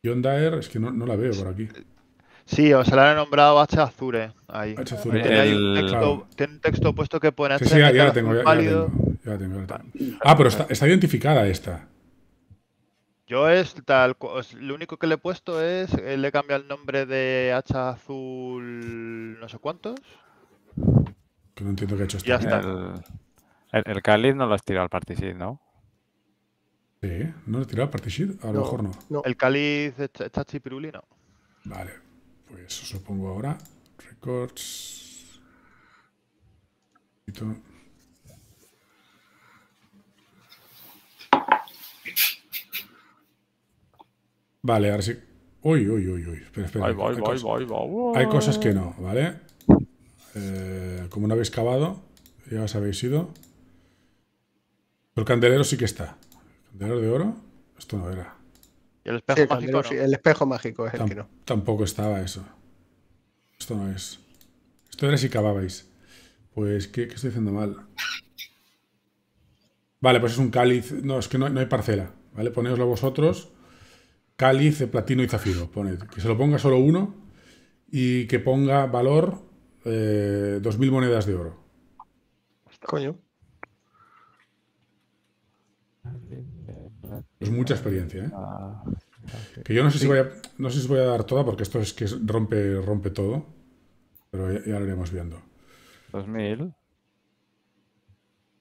John Daer, es que no, la veo por aquí. Sí, o se la han nombrado hacha azure. Eh, ahí. Tiene, un texto, puesto que pone hacer válido. Ah, pero está, identificada esta. Yo es tal, lo único que le he puesto es, eh, le he cambiado el nombre de hacha azul no sé cuántos. Que no entiendo qué ha hecho esto. Ya está. El, cáliz no lo has tirado al partisid, ¿no? Sí, ¿no lo he tirado al partisid? A lo mejor no. El cáliz está ¿no? Vale, pues eso supongo ahora. Records. Vale, ahora sí. Uy, uy, uy, uy. Espera, espera. hay, cosas... que no, ¿vale? Eh, como no habéis cavado, ya os habéis ido. Pero el candelero sí que está. candelero de oro? Esto no era. el espejo mágico? espejo mágico es el que no. Tampoco estaba eso. Esto no es. Esto era si cavabais. Pues, ¿qué, estoy haciendo mal? Vale, pues es un cáliz. No, es que no, no hay parcela. ¿Vale? Poneoslo vosotros cáliz platino y zafiro. que se lo ponga solo uno y que ponga valor eh, dos 2.000 monedas de oro. Coño. Es mucha experiencia, ¿eh? Ah, que yo no sé, si voy a, no sé si voy a dar toda porque esto es que rompe, rompe todo. Pero ya, lo iremos viendo. 2000.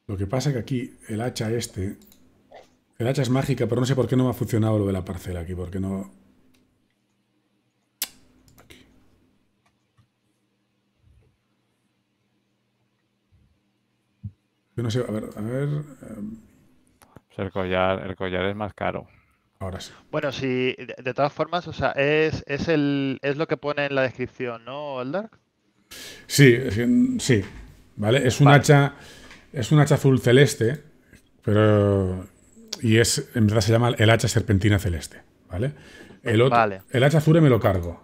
Lo que pasa es que aquí el hacha este el hacha es mágica, pero no sé por qué no me ha funcionado lo de la parcela aquí, porque no... Yo no sé, a ver, a ver... Em, pues el, collar, el collar es más caro. Ahora sí. Bueno, sí, de, todas formas, o sea, es, el, es lo que pone en la descripción, ¿no, Eldar? Sí, sí, ¿vale? Es un hacha... Es un hacha azul celeste, pero y es, en verdad se llama el hacha serpentina celeste, ¿vale? El, otro, el hacha azul me lo cargo.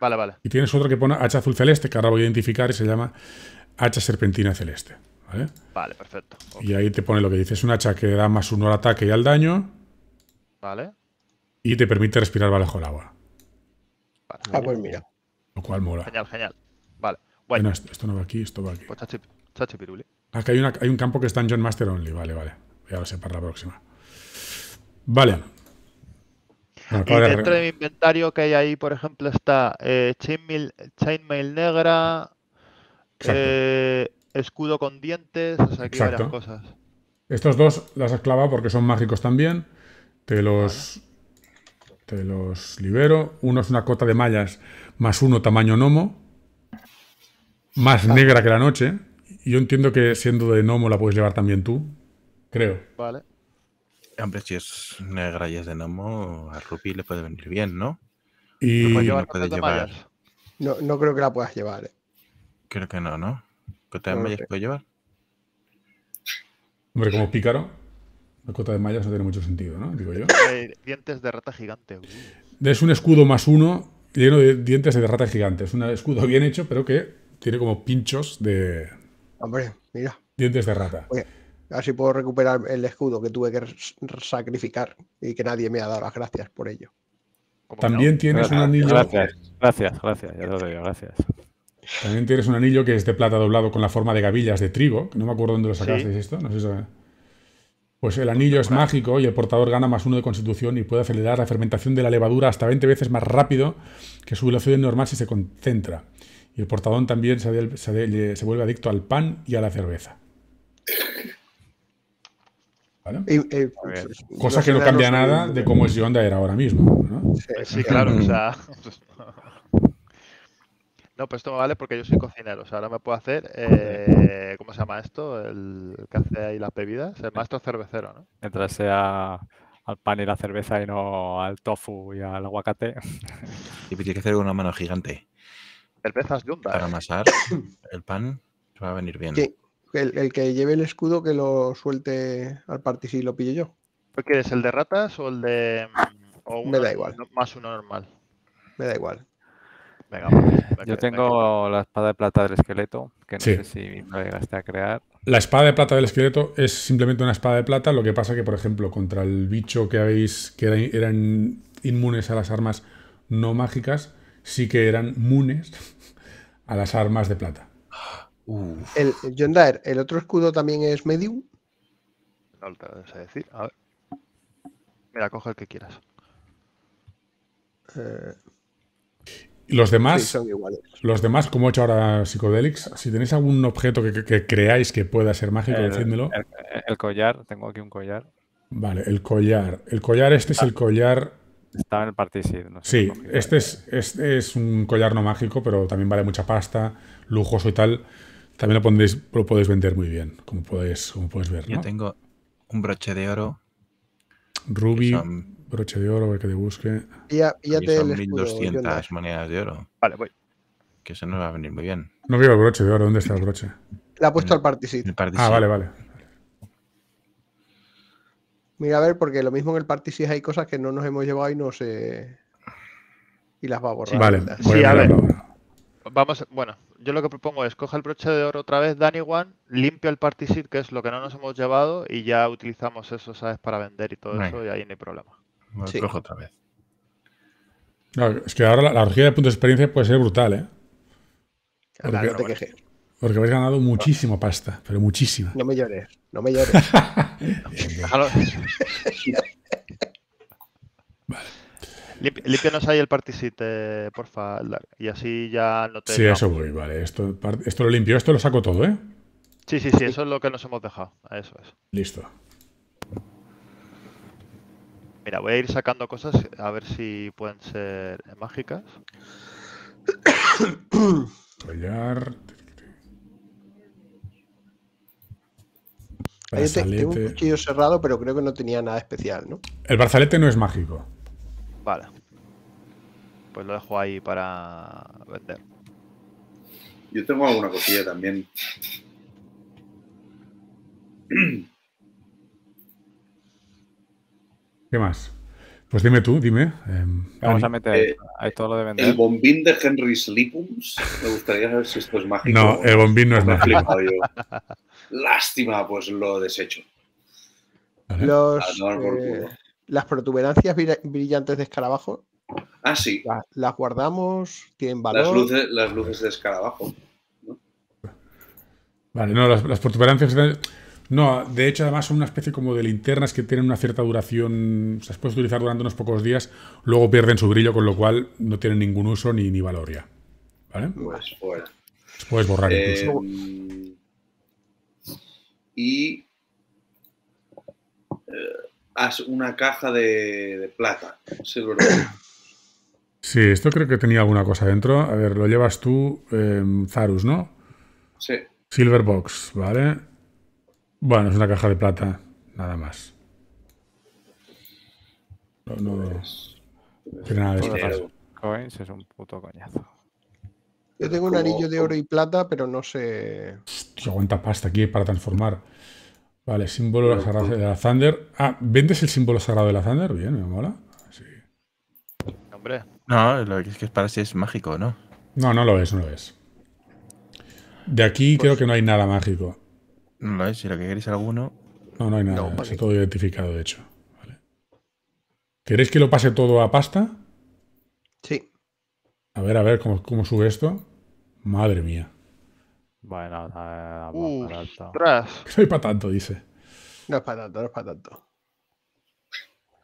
Vale, vale. Y tienes otro que pone hacha azul celeste, que ahora voy a identificar y se llama hacha serpentina celeste. ¿Vale? perfecto. Y ahí te pone lo que dices, un hacha que da más uno al ataque y al daño. Vale. Y te permite respirar bajo el agua. Vale. Ah, pues mira. Lo cual mola. Genial, genial. Vale. Bueno, esto, no va aquí, esto va aquí. Pues ah, hay, hay un campo que está en John Master Only, vale, vale ya lo sé para la próxima. Vale. dentro de mi inventario que hay ahí, por ejemplo, está eh, chainmail, chainmail, negra, eh, escudo con dientes, o sea, aquí Exacto. cosas. Estos dos las has clavado porque son mágicos también. Te los, te los libero. Uno es una cota de mallas más uno tamaño gnomo. Más negra que la noche. yo entiendo que siendo de gnomo la puedes llevar también tú creo. Vale. Hombre, si es negra y es de Nomo, a Rupi le puede venir bien, ¿no? Y... No, llevar... no, creo que la puedas llevar. Eh. Creo que no, ¿no? ¿Cota de mallas puede llevar? Hombre, como pícaro, la cota de mallas no tiene mucho sentido, ¿no? Digo yo. Eh, dientes de rata gigante. Es un escudo más uno lleno de dientes de rata gigante. Es un escudo bien hecho, pero que tiene como pinchos de... Hombre, mira. Dientes de rata. Así puedo recuperar el escudo que tuve que sacrificar y que nadie me ha dado las gracias por ello. También tienes un anillo. Gracias, gracias, gracias, gracias. También tienes un anillo que es de plata doblado con la forma de gavillas de trigo. No me acuerdo dónde lo sacasteis esto, pues el anillo es mágico y el portador gana más uno de constitución y puede acelerar la fermentación de la levadura hasta 20 veces más rápido que su velocidad normal si se concentra. Y el portador también se vuelve adicto al pan y a la cerveza. Eh, pues, Cosa que no cambia nada de cómo es Yonda era ahora mismo. ¿no? Sí, pues claro. o sea, no, pues esto me vale porque yo soy cocinero. O sea, ahora me puedo hacer, eh, ¿cómo se llama esto? El que hace ahí las bebidas, el maestro cervecero, ¿no? Mientras sea al pan y la cerveza y no al tofu y al aguacate. Y tienes que hacer una mano gigante. Cervezas yundas! Para amasar el pan, se va a venir bien. El, que lleve el escudo que lo suelte al party si lo pille yo. ¿Quieres el de ratas o el de.? Me da igual. Más uno normal. Me da igual. Venga, pues, yo tengo la espada de plata del esqueleto, que no sé si me llegaste a crear. La espada de plata del esqueleto es simplemente una espada de plata, lo que pasa que, por ejemplo, contra el bicho que habéis, que eran inmunes a las armas no mágicas, sí que eran munes a las armas de plata. El, el ¿el otro escudo también es medium? No lo decir. A ver. Mira, coge el que quieras. Eh, los demás? Los demás, como he hecho ahora Psychedelics, si tenéis algún objeto que, creáis que pueda ser mágico, decídmelo. El, collar, tengo aquí un collar. Vale, el collar. El collar, este es el ah. collar. Estaba en el Partisid. No sí, este es, este es un collar no mágico, pero también vale mucha pasta, lujoso y tal. También lo, podéis vender muy bien, como puedes, ver. Yo tengo un broche de oro. Ruby, broche de oro, ver que te busque. Ya, ya te son 1200 monedas de oro. Vale, voy. Que eso nos va a venir muy bien. No veo el broche de oro, ¿dónde está el broche? Le ha puesto al participio. Ah, vale, vale. Mira, a ver, porque lo mismo en el party hay cosas que no nos hemos llevado y no sé. Y las va a borrar. vale. Sí, a ver. Vamos, bueno, yo lo que propongo es coja el broche de oro otra vez, Danny One, limpia el party que es lo que no nos hemos llevado, y ya utilizamos eso, ¿sabes? Para vender y todo eso, y ahí no hay problema. otra vez. es que ahora la, la, de puntos de experiencia puede ser brutal, ¿eh? Porque, claro, no te porque habéis ganado muchísima pasta, pero muchísima. No me llores, no me llores. Límpianos ahí el por porfa, y así ya no tengo Sí, eso voy, vale. Esto, lo limpio, esto lo saco todo, ¿eh? Sí, sí, sí, eso es lo que nos hemos dejado. Eso es. Listo. Mira, voy a ir sacando cosas a ver si pueden ser mágicas. un cuchillo cerrado, pero creo que no tenía nada especial, ¿no? El barzalete no es mágico. Vale. Pues lo dejo ahí para vender. Yo tengo alguna cosilla también. ¿Qué más? Pues dime tú, dime. Em, Vamos a meter eh, ahí todo lo de vender. El bombín de Henry Slipums. Me gustaría saber si esto es mágico. No, el bombín no es mágico. Lástima, pues lo desecho. Los, ah, las protuberancias brillantes de escarabajo. Ah, sí. Las, guardamos, tienen valor. Las luces, las luces de escarabajo. Vale, no, las, protuberancias. No, de hecho, además son una especie como de linternas que tienen una cierta duración. Se las puedes utilizar durante unos pocos días, luego pierden su brillo, con lo cual no tienen ningún uso ni, valor ya. ¿Vale? Pues puedes borrar eh, incluso. Y una caja de, plata. Sí, sí, esto creo que tenía alguna cosa dentro. A ver, lo llevas tú, em, Zarus, ¿no? Sí. Silver box, ¿vale? Bueno, es una caja de plata, nada más. No, no, pues, tiene nada de pues este Coins es un puto coñazo. Yo tengo un anillo de oro y plata, pero no sé. Hostia, aguanta pasta aquí para transformar. Vale, símbolo sagrado de la Thunder. Ah, ¿vendes el símbolo sagrado de la Thunder? Bien, me mola. Hombre. No, lo que es que para si es mágico, ¿no? No, no lo es, no lo es. De aquí pues creo que no hay nada mágico. No lo es, si lo que queréis alguno. No, no hay nada. todo identificado, de hecho. ¿Queréis que lo pase todo a pasta? Sí. A ver, a ver cómo, cómo sube esto. Madre mía. Bueno, para tanto. No es para tanto, dice. No es para tanto, no es para tanto.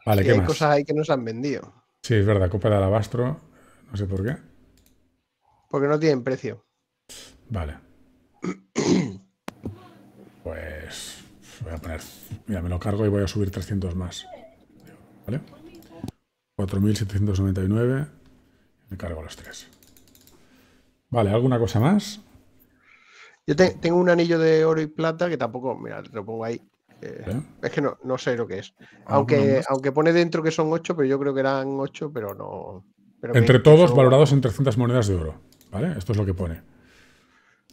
Vale, ¿qué hay cosas ahí que nos han vendido. Sí, es verdad, copa de alabastro, no sé por qué. Porque no tienen precio. Vale. pues voy a poner, mira, me lo cargo y voy a subir 300 más. ¿Vale? 4.799. Me cargo los tres. Vale, ¿alguna cosa más? Yo tengo un anillo de oro y plata que tampoco, mira, lo pongo ahí. Eh, ¿Eh? Es que no, no, sé lo que es. Ah, aunque, aunque pone dentro que son ocho, pero yo creo que eran ocho, pero no. entre todos, valorados en 300 monedas de oro. ¿Vale? Esto es lo que pone.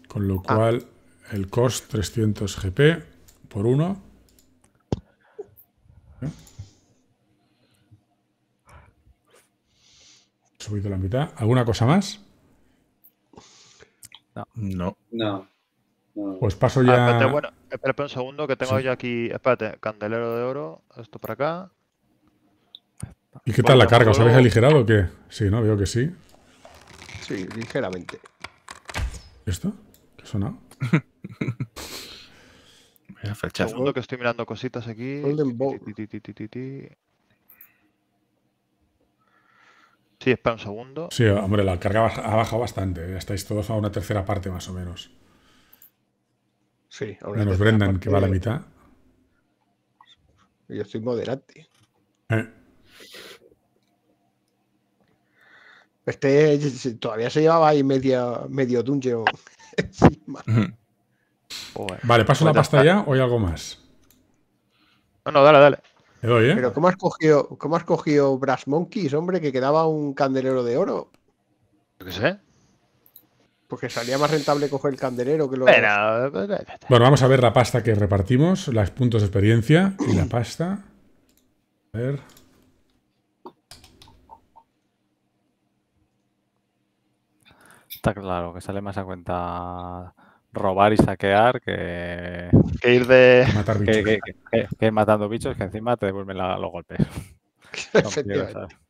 Con lo ah. cual, el cost 300 GP por uno... ¿Eh? Subido la mitad. ¿Alguna cosa más? No. no. Mm. Pues paso ya. Ah, espera un segundo que tengo yo aquí. Espérate, candelero de oro, esto para acá. ¿Y qué tal la carga? ¿Os habéis aligerado o qué? Sí, ¿no? Veo que sí. Sí, ligeramente. ¿Esto? ¿Qué sonado? Segundo que estoy mirando cositas aquí. Sí, espera un segundo. Sí, hombre, la carga ha bajado bastante. ¿eh? Estáis todos a una tercera parte más o menos. Sí, ahora menos Brendan, que va a la mitad. Yo soy moderante. Eh. Este todavía se llevaba ahí media, medio dungeon encima. Pues vale, ¿paso pues la pasta ya o hay algo más? No, no, dale, dale. ¿eh? Pero ¿cómo has, cogido, ¿cómo has cogido Brass Monkeys, hombre? Que quedaba un candelero de oro. Yo qué sé. Porque salía más rentable coger el candelero que lo. Bueno, vamos a ver la pasta que repartimos, los puntos de experiencia y la pasta. A ver. Está claro que sale más a cuenta robar y saquear que, ir de. Que, matando bichos que encima te devuelven los golpes.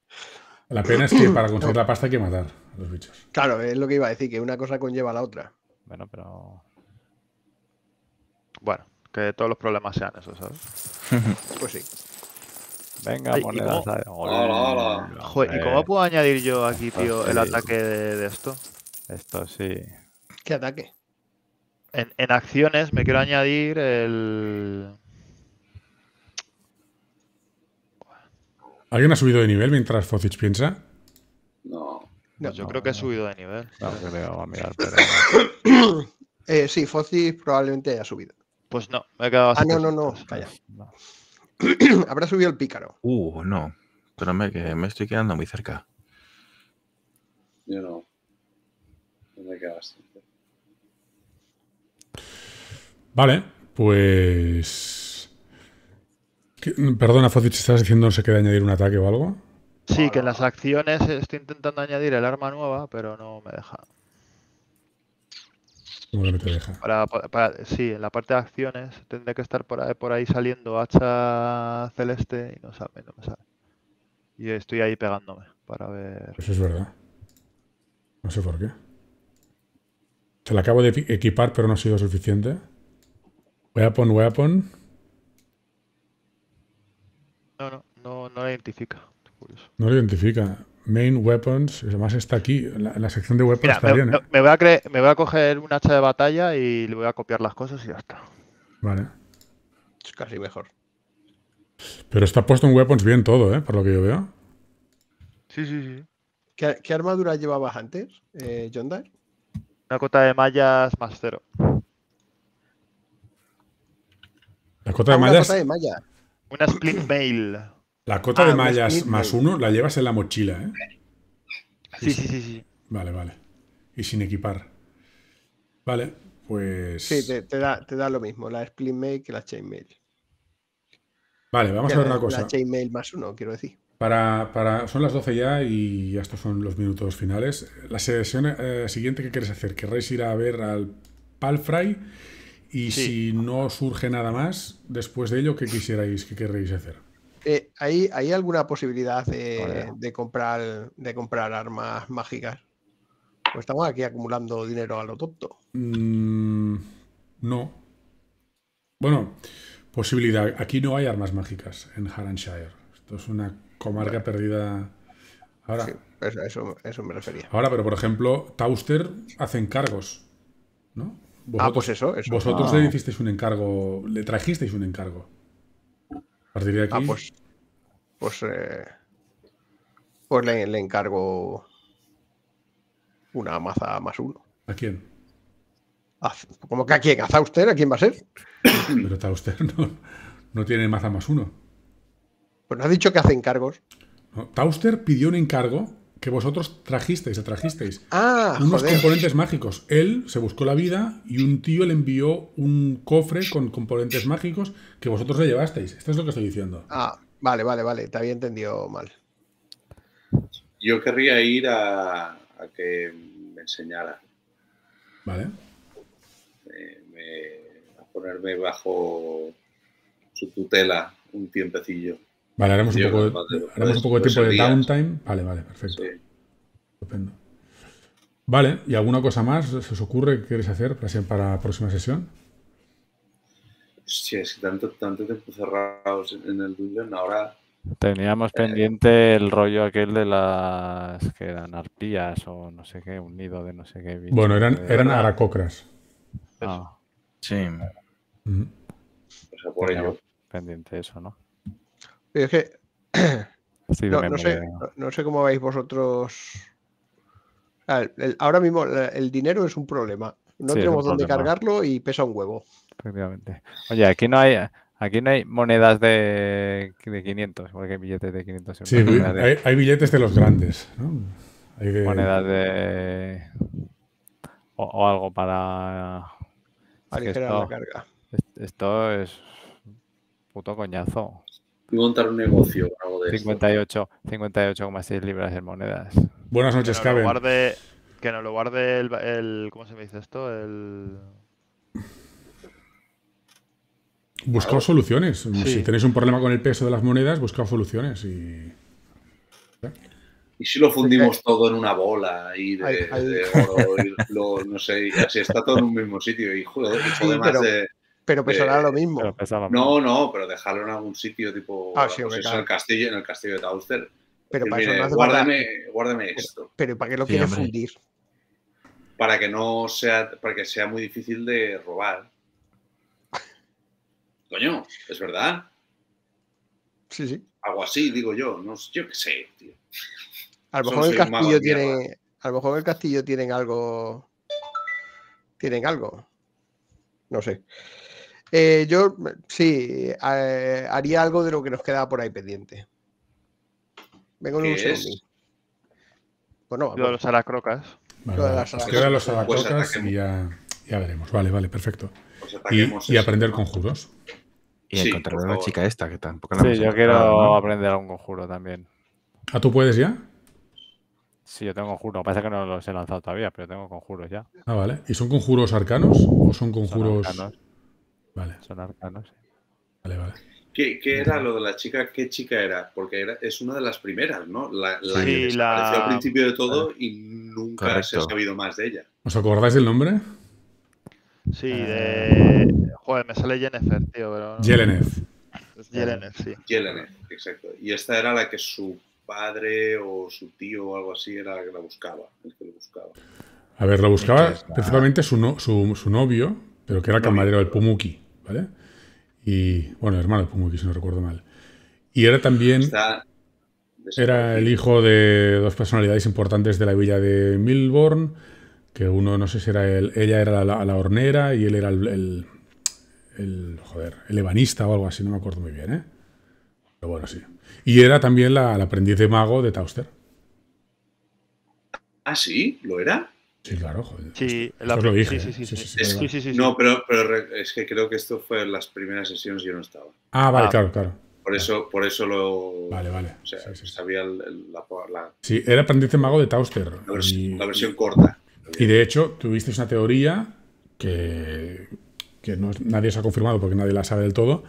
la pena es que para conseguir la pasta hay que matar los bichos. Claro, es lo que iba a decir, que una cosa conlleva a la otra. Bueno, pero. Bueno, que todos los problemas sean esos, ¿sabes? pues sí. Venga, ponle la Hola, hola. Joder, ¿Y eh, cómo puedo añadir yo aquí, tío, el ataque de, esto? Esto sí. ¿Qué ataque? En, en, acciones me quiero añadir el. ¿Alguien ha subido de nivel mientras Fozich piensa? no, pues yo creo que ha subido de nivel. sí, eh, Focis probablemente haya subido. Pues no, me he quedado Ah, no, no, no, calla. Habrá subido el pícaro. Uh, no. Espérame que me estoy quedando muy cerca. Yo no. Me me quedado bastante. Vale, pues. Perdona, si ¿estás diciendo no se queda añadir un ataque o algo? Sí, que en las acciones estoy intentando añadir el arma nueva, pero no me deja. ¿Cómo que no te deja? sí, en la parte de acciones tendría que estar por ahí, saliendo hacha celeste y no, sabe, no me sale. Y estoy ahí pegándome para ver. Eso es verdad. No sé por qué. Se la acabo de equipar, pero no ha sido suficiente. Weapon, weapon. No, no, no, no la identifica. No lo identifica. Main Weapons, además está aquí, la, sección de Weapons está me, bien. ¿eh? Me, voy a coger un hacha de batalla y le voy a copiar las cosas y ya está. Vale. Es casi mejor. Pero está puesto en Weapons bien todo, ¿eh? Por lo que yo veo. Sí, sí, sí. ¿Qué, armadura llevaba antes, John eh, Una cota de mallas más cero. La de ah, Una cota de mallas. Una split mail. La cota ah, de mallas más uno la llevas en la mochila, ¿eh? Sí, sí, sí, sí. Vale, vale. Y sin equipar. Vale, pues. Sí, te, da, lo mismo, la split mail que la chainmail. Vale, vamos a ver una cosa. La chainmail más uno, quiero decir. Para, son las 12 ya y estos son los minutos finales. La sesión eh, siguiente, ¿qué queréis hacer? ¿Querréis ir a ver al Palfry? Y si no surge nada más, después de ello, ¿qué quisierais, qué querréis hacer? Eh, ¿hay, alguna posibilidad de, comprar, de comprar armas mágicas? Pues estamos aquí acumulando dinero a lo tonto. Mm, no. Bueno, posibilidad. Aquí no hay armas mágicas en Haranshire. Esto es una comarca perdida. Ahora. Sí, eso, me refería. Ahora, pero por ejemplo, Tauster hace encargos. ¿No? ah, pues eso. Vosotros ah. le hicisteis un encargo, le trajisteis un encargo aquí. Ah, pues. Pues, eh, pues le, encargo una maza más uno. ¿A quién? ¿A, ¿Cómo que a quién? ¿A Zauster? ¿A quién va a ser? Pero Zauster no, tiene maza más uno. Pues no ha dicho que hace encargos. No, Tauster pidió un encargo que vosotros trajisteis, le trajisteis. Ah, unos componentes mágicos. Él se buscó la vida y un tío le envió un cofre con componentes mágicos que vosotros le llevasteis. Esto es lo que estoy diciendo. Ah, vale, vale, vale. Te había entendido mal. Yo querría ir a, que me enseñara. Vale. Eh, a ponerme bajo su tutela un tiempecillo. Vale, haremos un, poco, de, tiempo de downtime. Vale, vale, perfecto. Estupendo. Vale, ¿y alguna cosa más se os ocurre que queréis hacer para la próxima sesión? Sí, es que tanto, tanto tiempo cerrados en el dungeon, ahora... Teníamos eh, pendiente el rollo aquel de las que eran arpías o no sé qué, un nido de no sé qué. bueno, eran, eran aracocras. Ah, sí. O sea, por ello. Pendiente eso, ¿no? no, sé, no, sé, cómo veis vosotros. Ah, ahora mismo el dinero es un problema. No tenemos dónde cargarlo y pesa un huevo. Efectivamente. Oye, aquí no hay, Aquí no hay monedas de, de 500, porque hay billetes de 500 Sí, hay, hay, billetes de los grandes. ¿no? Monedas de. O, algo para. Aligerar la carga. Esto es puto coñazo montar un negocio de 58,6 libras en monedas. Buenas noches, que Cabe. que nos lo guarde el, ¿Cómo se me dice esto? El. Buscaos soluciones. Si tenéis un problema con el peso de las monedas, buscaos soluciones. Y, si lo fundimos todo en una bola y de, oro, no sé, está todo en un mismo sitio. Y joder, de pero pesará eh, lo mismo. no, no, pero dejarlo en algún sitio, tipo. Ah, en, el castillo, en el castillo de Tauster. Pero para guárdame, esto. Pero ¿para qué lo quiero quieres fundir? Para que no sea, para que sea muy difícil de robar. Coño, es verdad. Sí, sí. Algo así, digo yo. No, yo qué sé, tío. A lo mejor el castillo tiene. A lo mejor el castillo tienen algo. Tienen algo. No sé. Eh, yo sí, eh, haría algo de lo que nos queda por ahí pendiente. Vengo en un segundo. Bueno, pues de a los aracrocas. Vale, vale. Las los pues aracrocas y ya, veremos. Vale, vale, perfecto. Pues y, aprender conjuros. Y encontrar una chica esta, que tampoco la Sí, yo quiero aprender algún conjuro también. ¿Ah, tú puedes ya? Sí, yo tengo conjuros. Parece que no los he lanzado todavía, pero tengo conjuros ya. Ah, vale. ¿Y son conjuros arcanos o son conjuros... arcanos. Vale. Son arcanos. Vale, vale. ¿Qué, era lo de la chica? ¿Qué chica era? Porque es una de las primeras, ¿no? La, la que apareció al principio de todo y nunca se ha sabido más de ella. ¿Os acordáis del nombre? Sí, de. Eh. Joder, me sale Jennifer, tío, pero. No... sí. Jelenef, exacto. Y esta era la que su padre o su tío o algo así era la que la buscaba, A ver, la buscaba principalmente su, su, su novio, pero que era camarero del Pumuki, ¿vale? Y, bueno, hermano del Pumuki, si no recuerdo mal. Y era también... Era el hijo de dos personalidades importantes de la villa de Milborn, que uno, no sé si era él, ella era la, hornera y él era el, el, joder, el evanista o algo así, no me acuerdo muy bien, ¿eh? Pero bueno, sí. Y era también la, aprendiz de mago de Tauster. ¿Ah, sí? ¿Lo era? Sí, claro, joder. Sí, Sí, sí, sí. no, pero, es que creo que esto fue en las primeras sesiones yo no estaba. Ah, vale, ah. claro, claro. Por eso, por eso lo. Vale, vale. O sea, sabía la, Sí, era aprendiz mago de Tauster. La versión, corta. Y de hecho, tuviste una teoría que, que no, nadie se ha confirmado porque nadie la sabe del todo,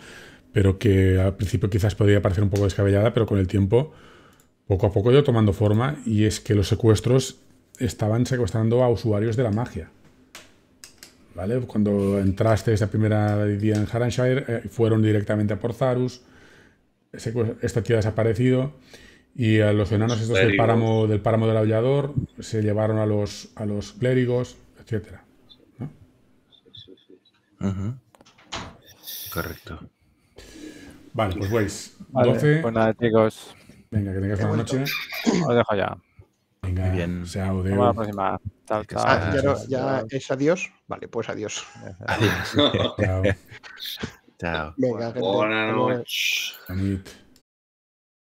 pero que al principio quizás podría parecer un poco descabellada, pero con el tiempo, poco a poco yo tomando forma y es que los secuestros estaban secuestrando a usuarios de la magia. ¿Vale? Cuando entraste esa primera día en Haranshire, eh, fueron directamente a Porzarus, Zarus. Esta tía ha desaparecido. Y a los enanos estos del páramo, del páramo del aullador se llevaron a los, a los clérigos, etc. Correcto. Vale, pues veis. Vale, pues chicos. Venga, que tengáis buena noche. Os dejo ya. Venga, Muy bien. Chao, Vamos Hasta ah, la próxima. Tal, tal. ya, ya, es adiós. Vale, pues adiós. Adiós. chao. chao. Buenas noches.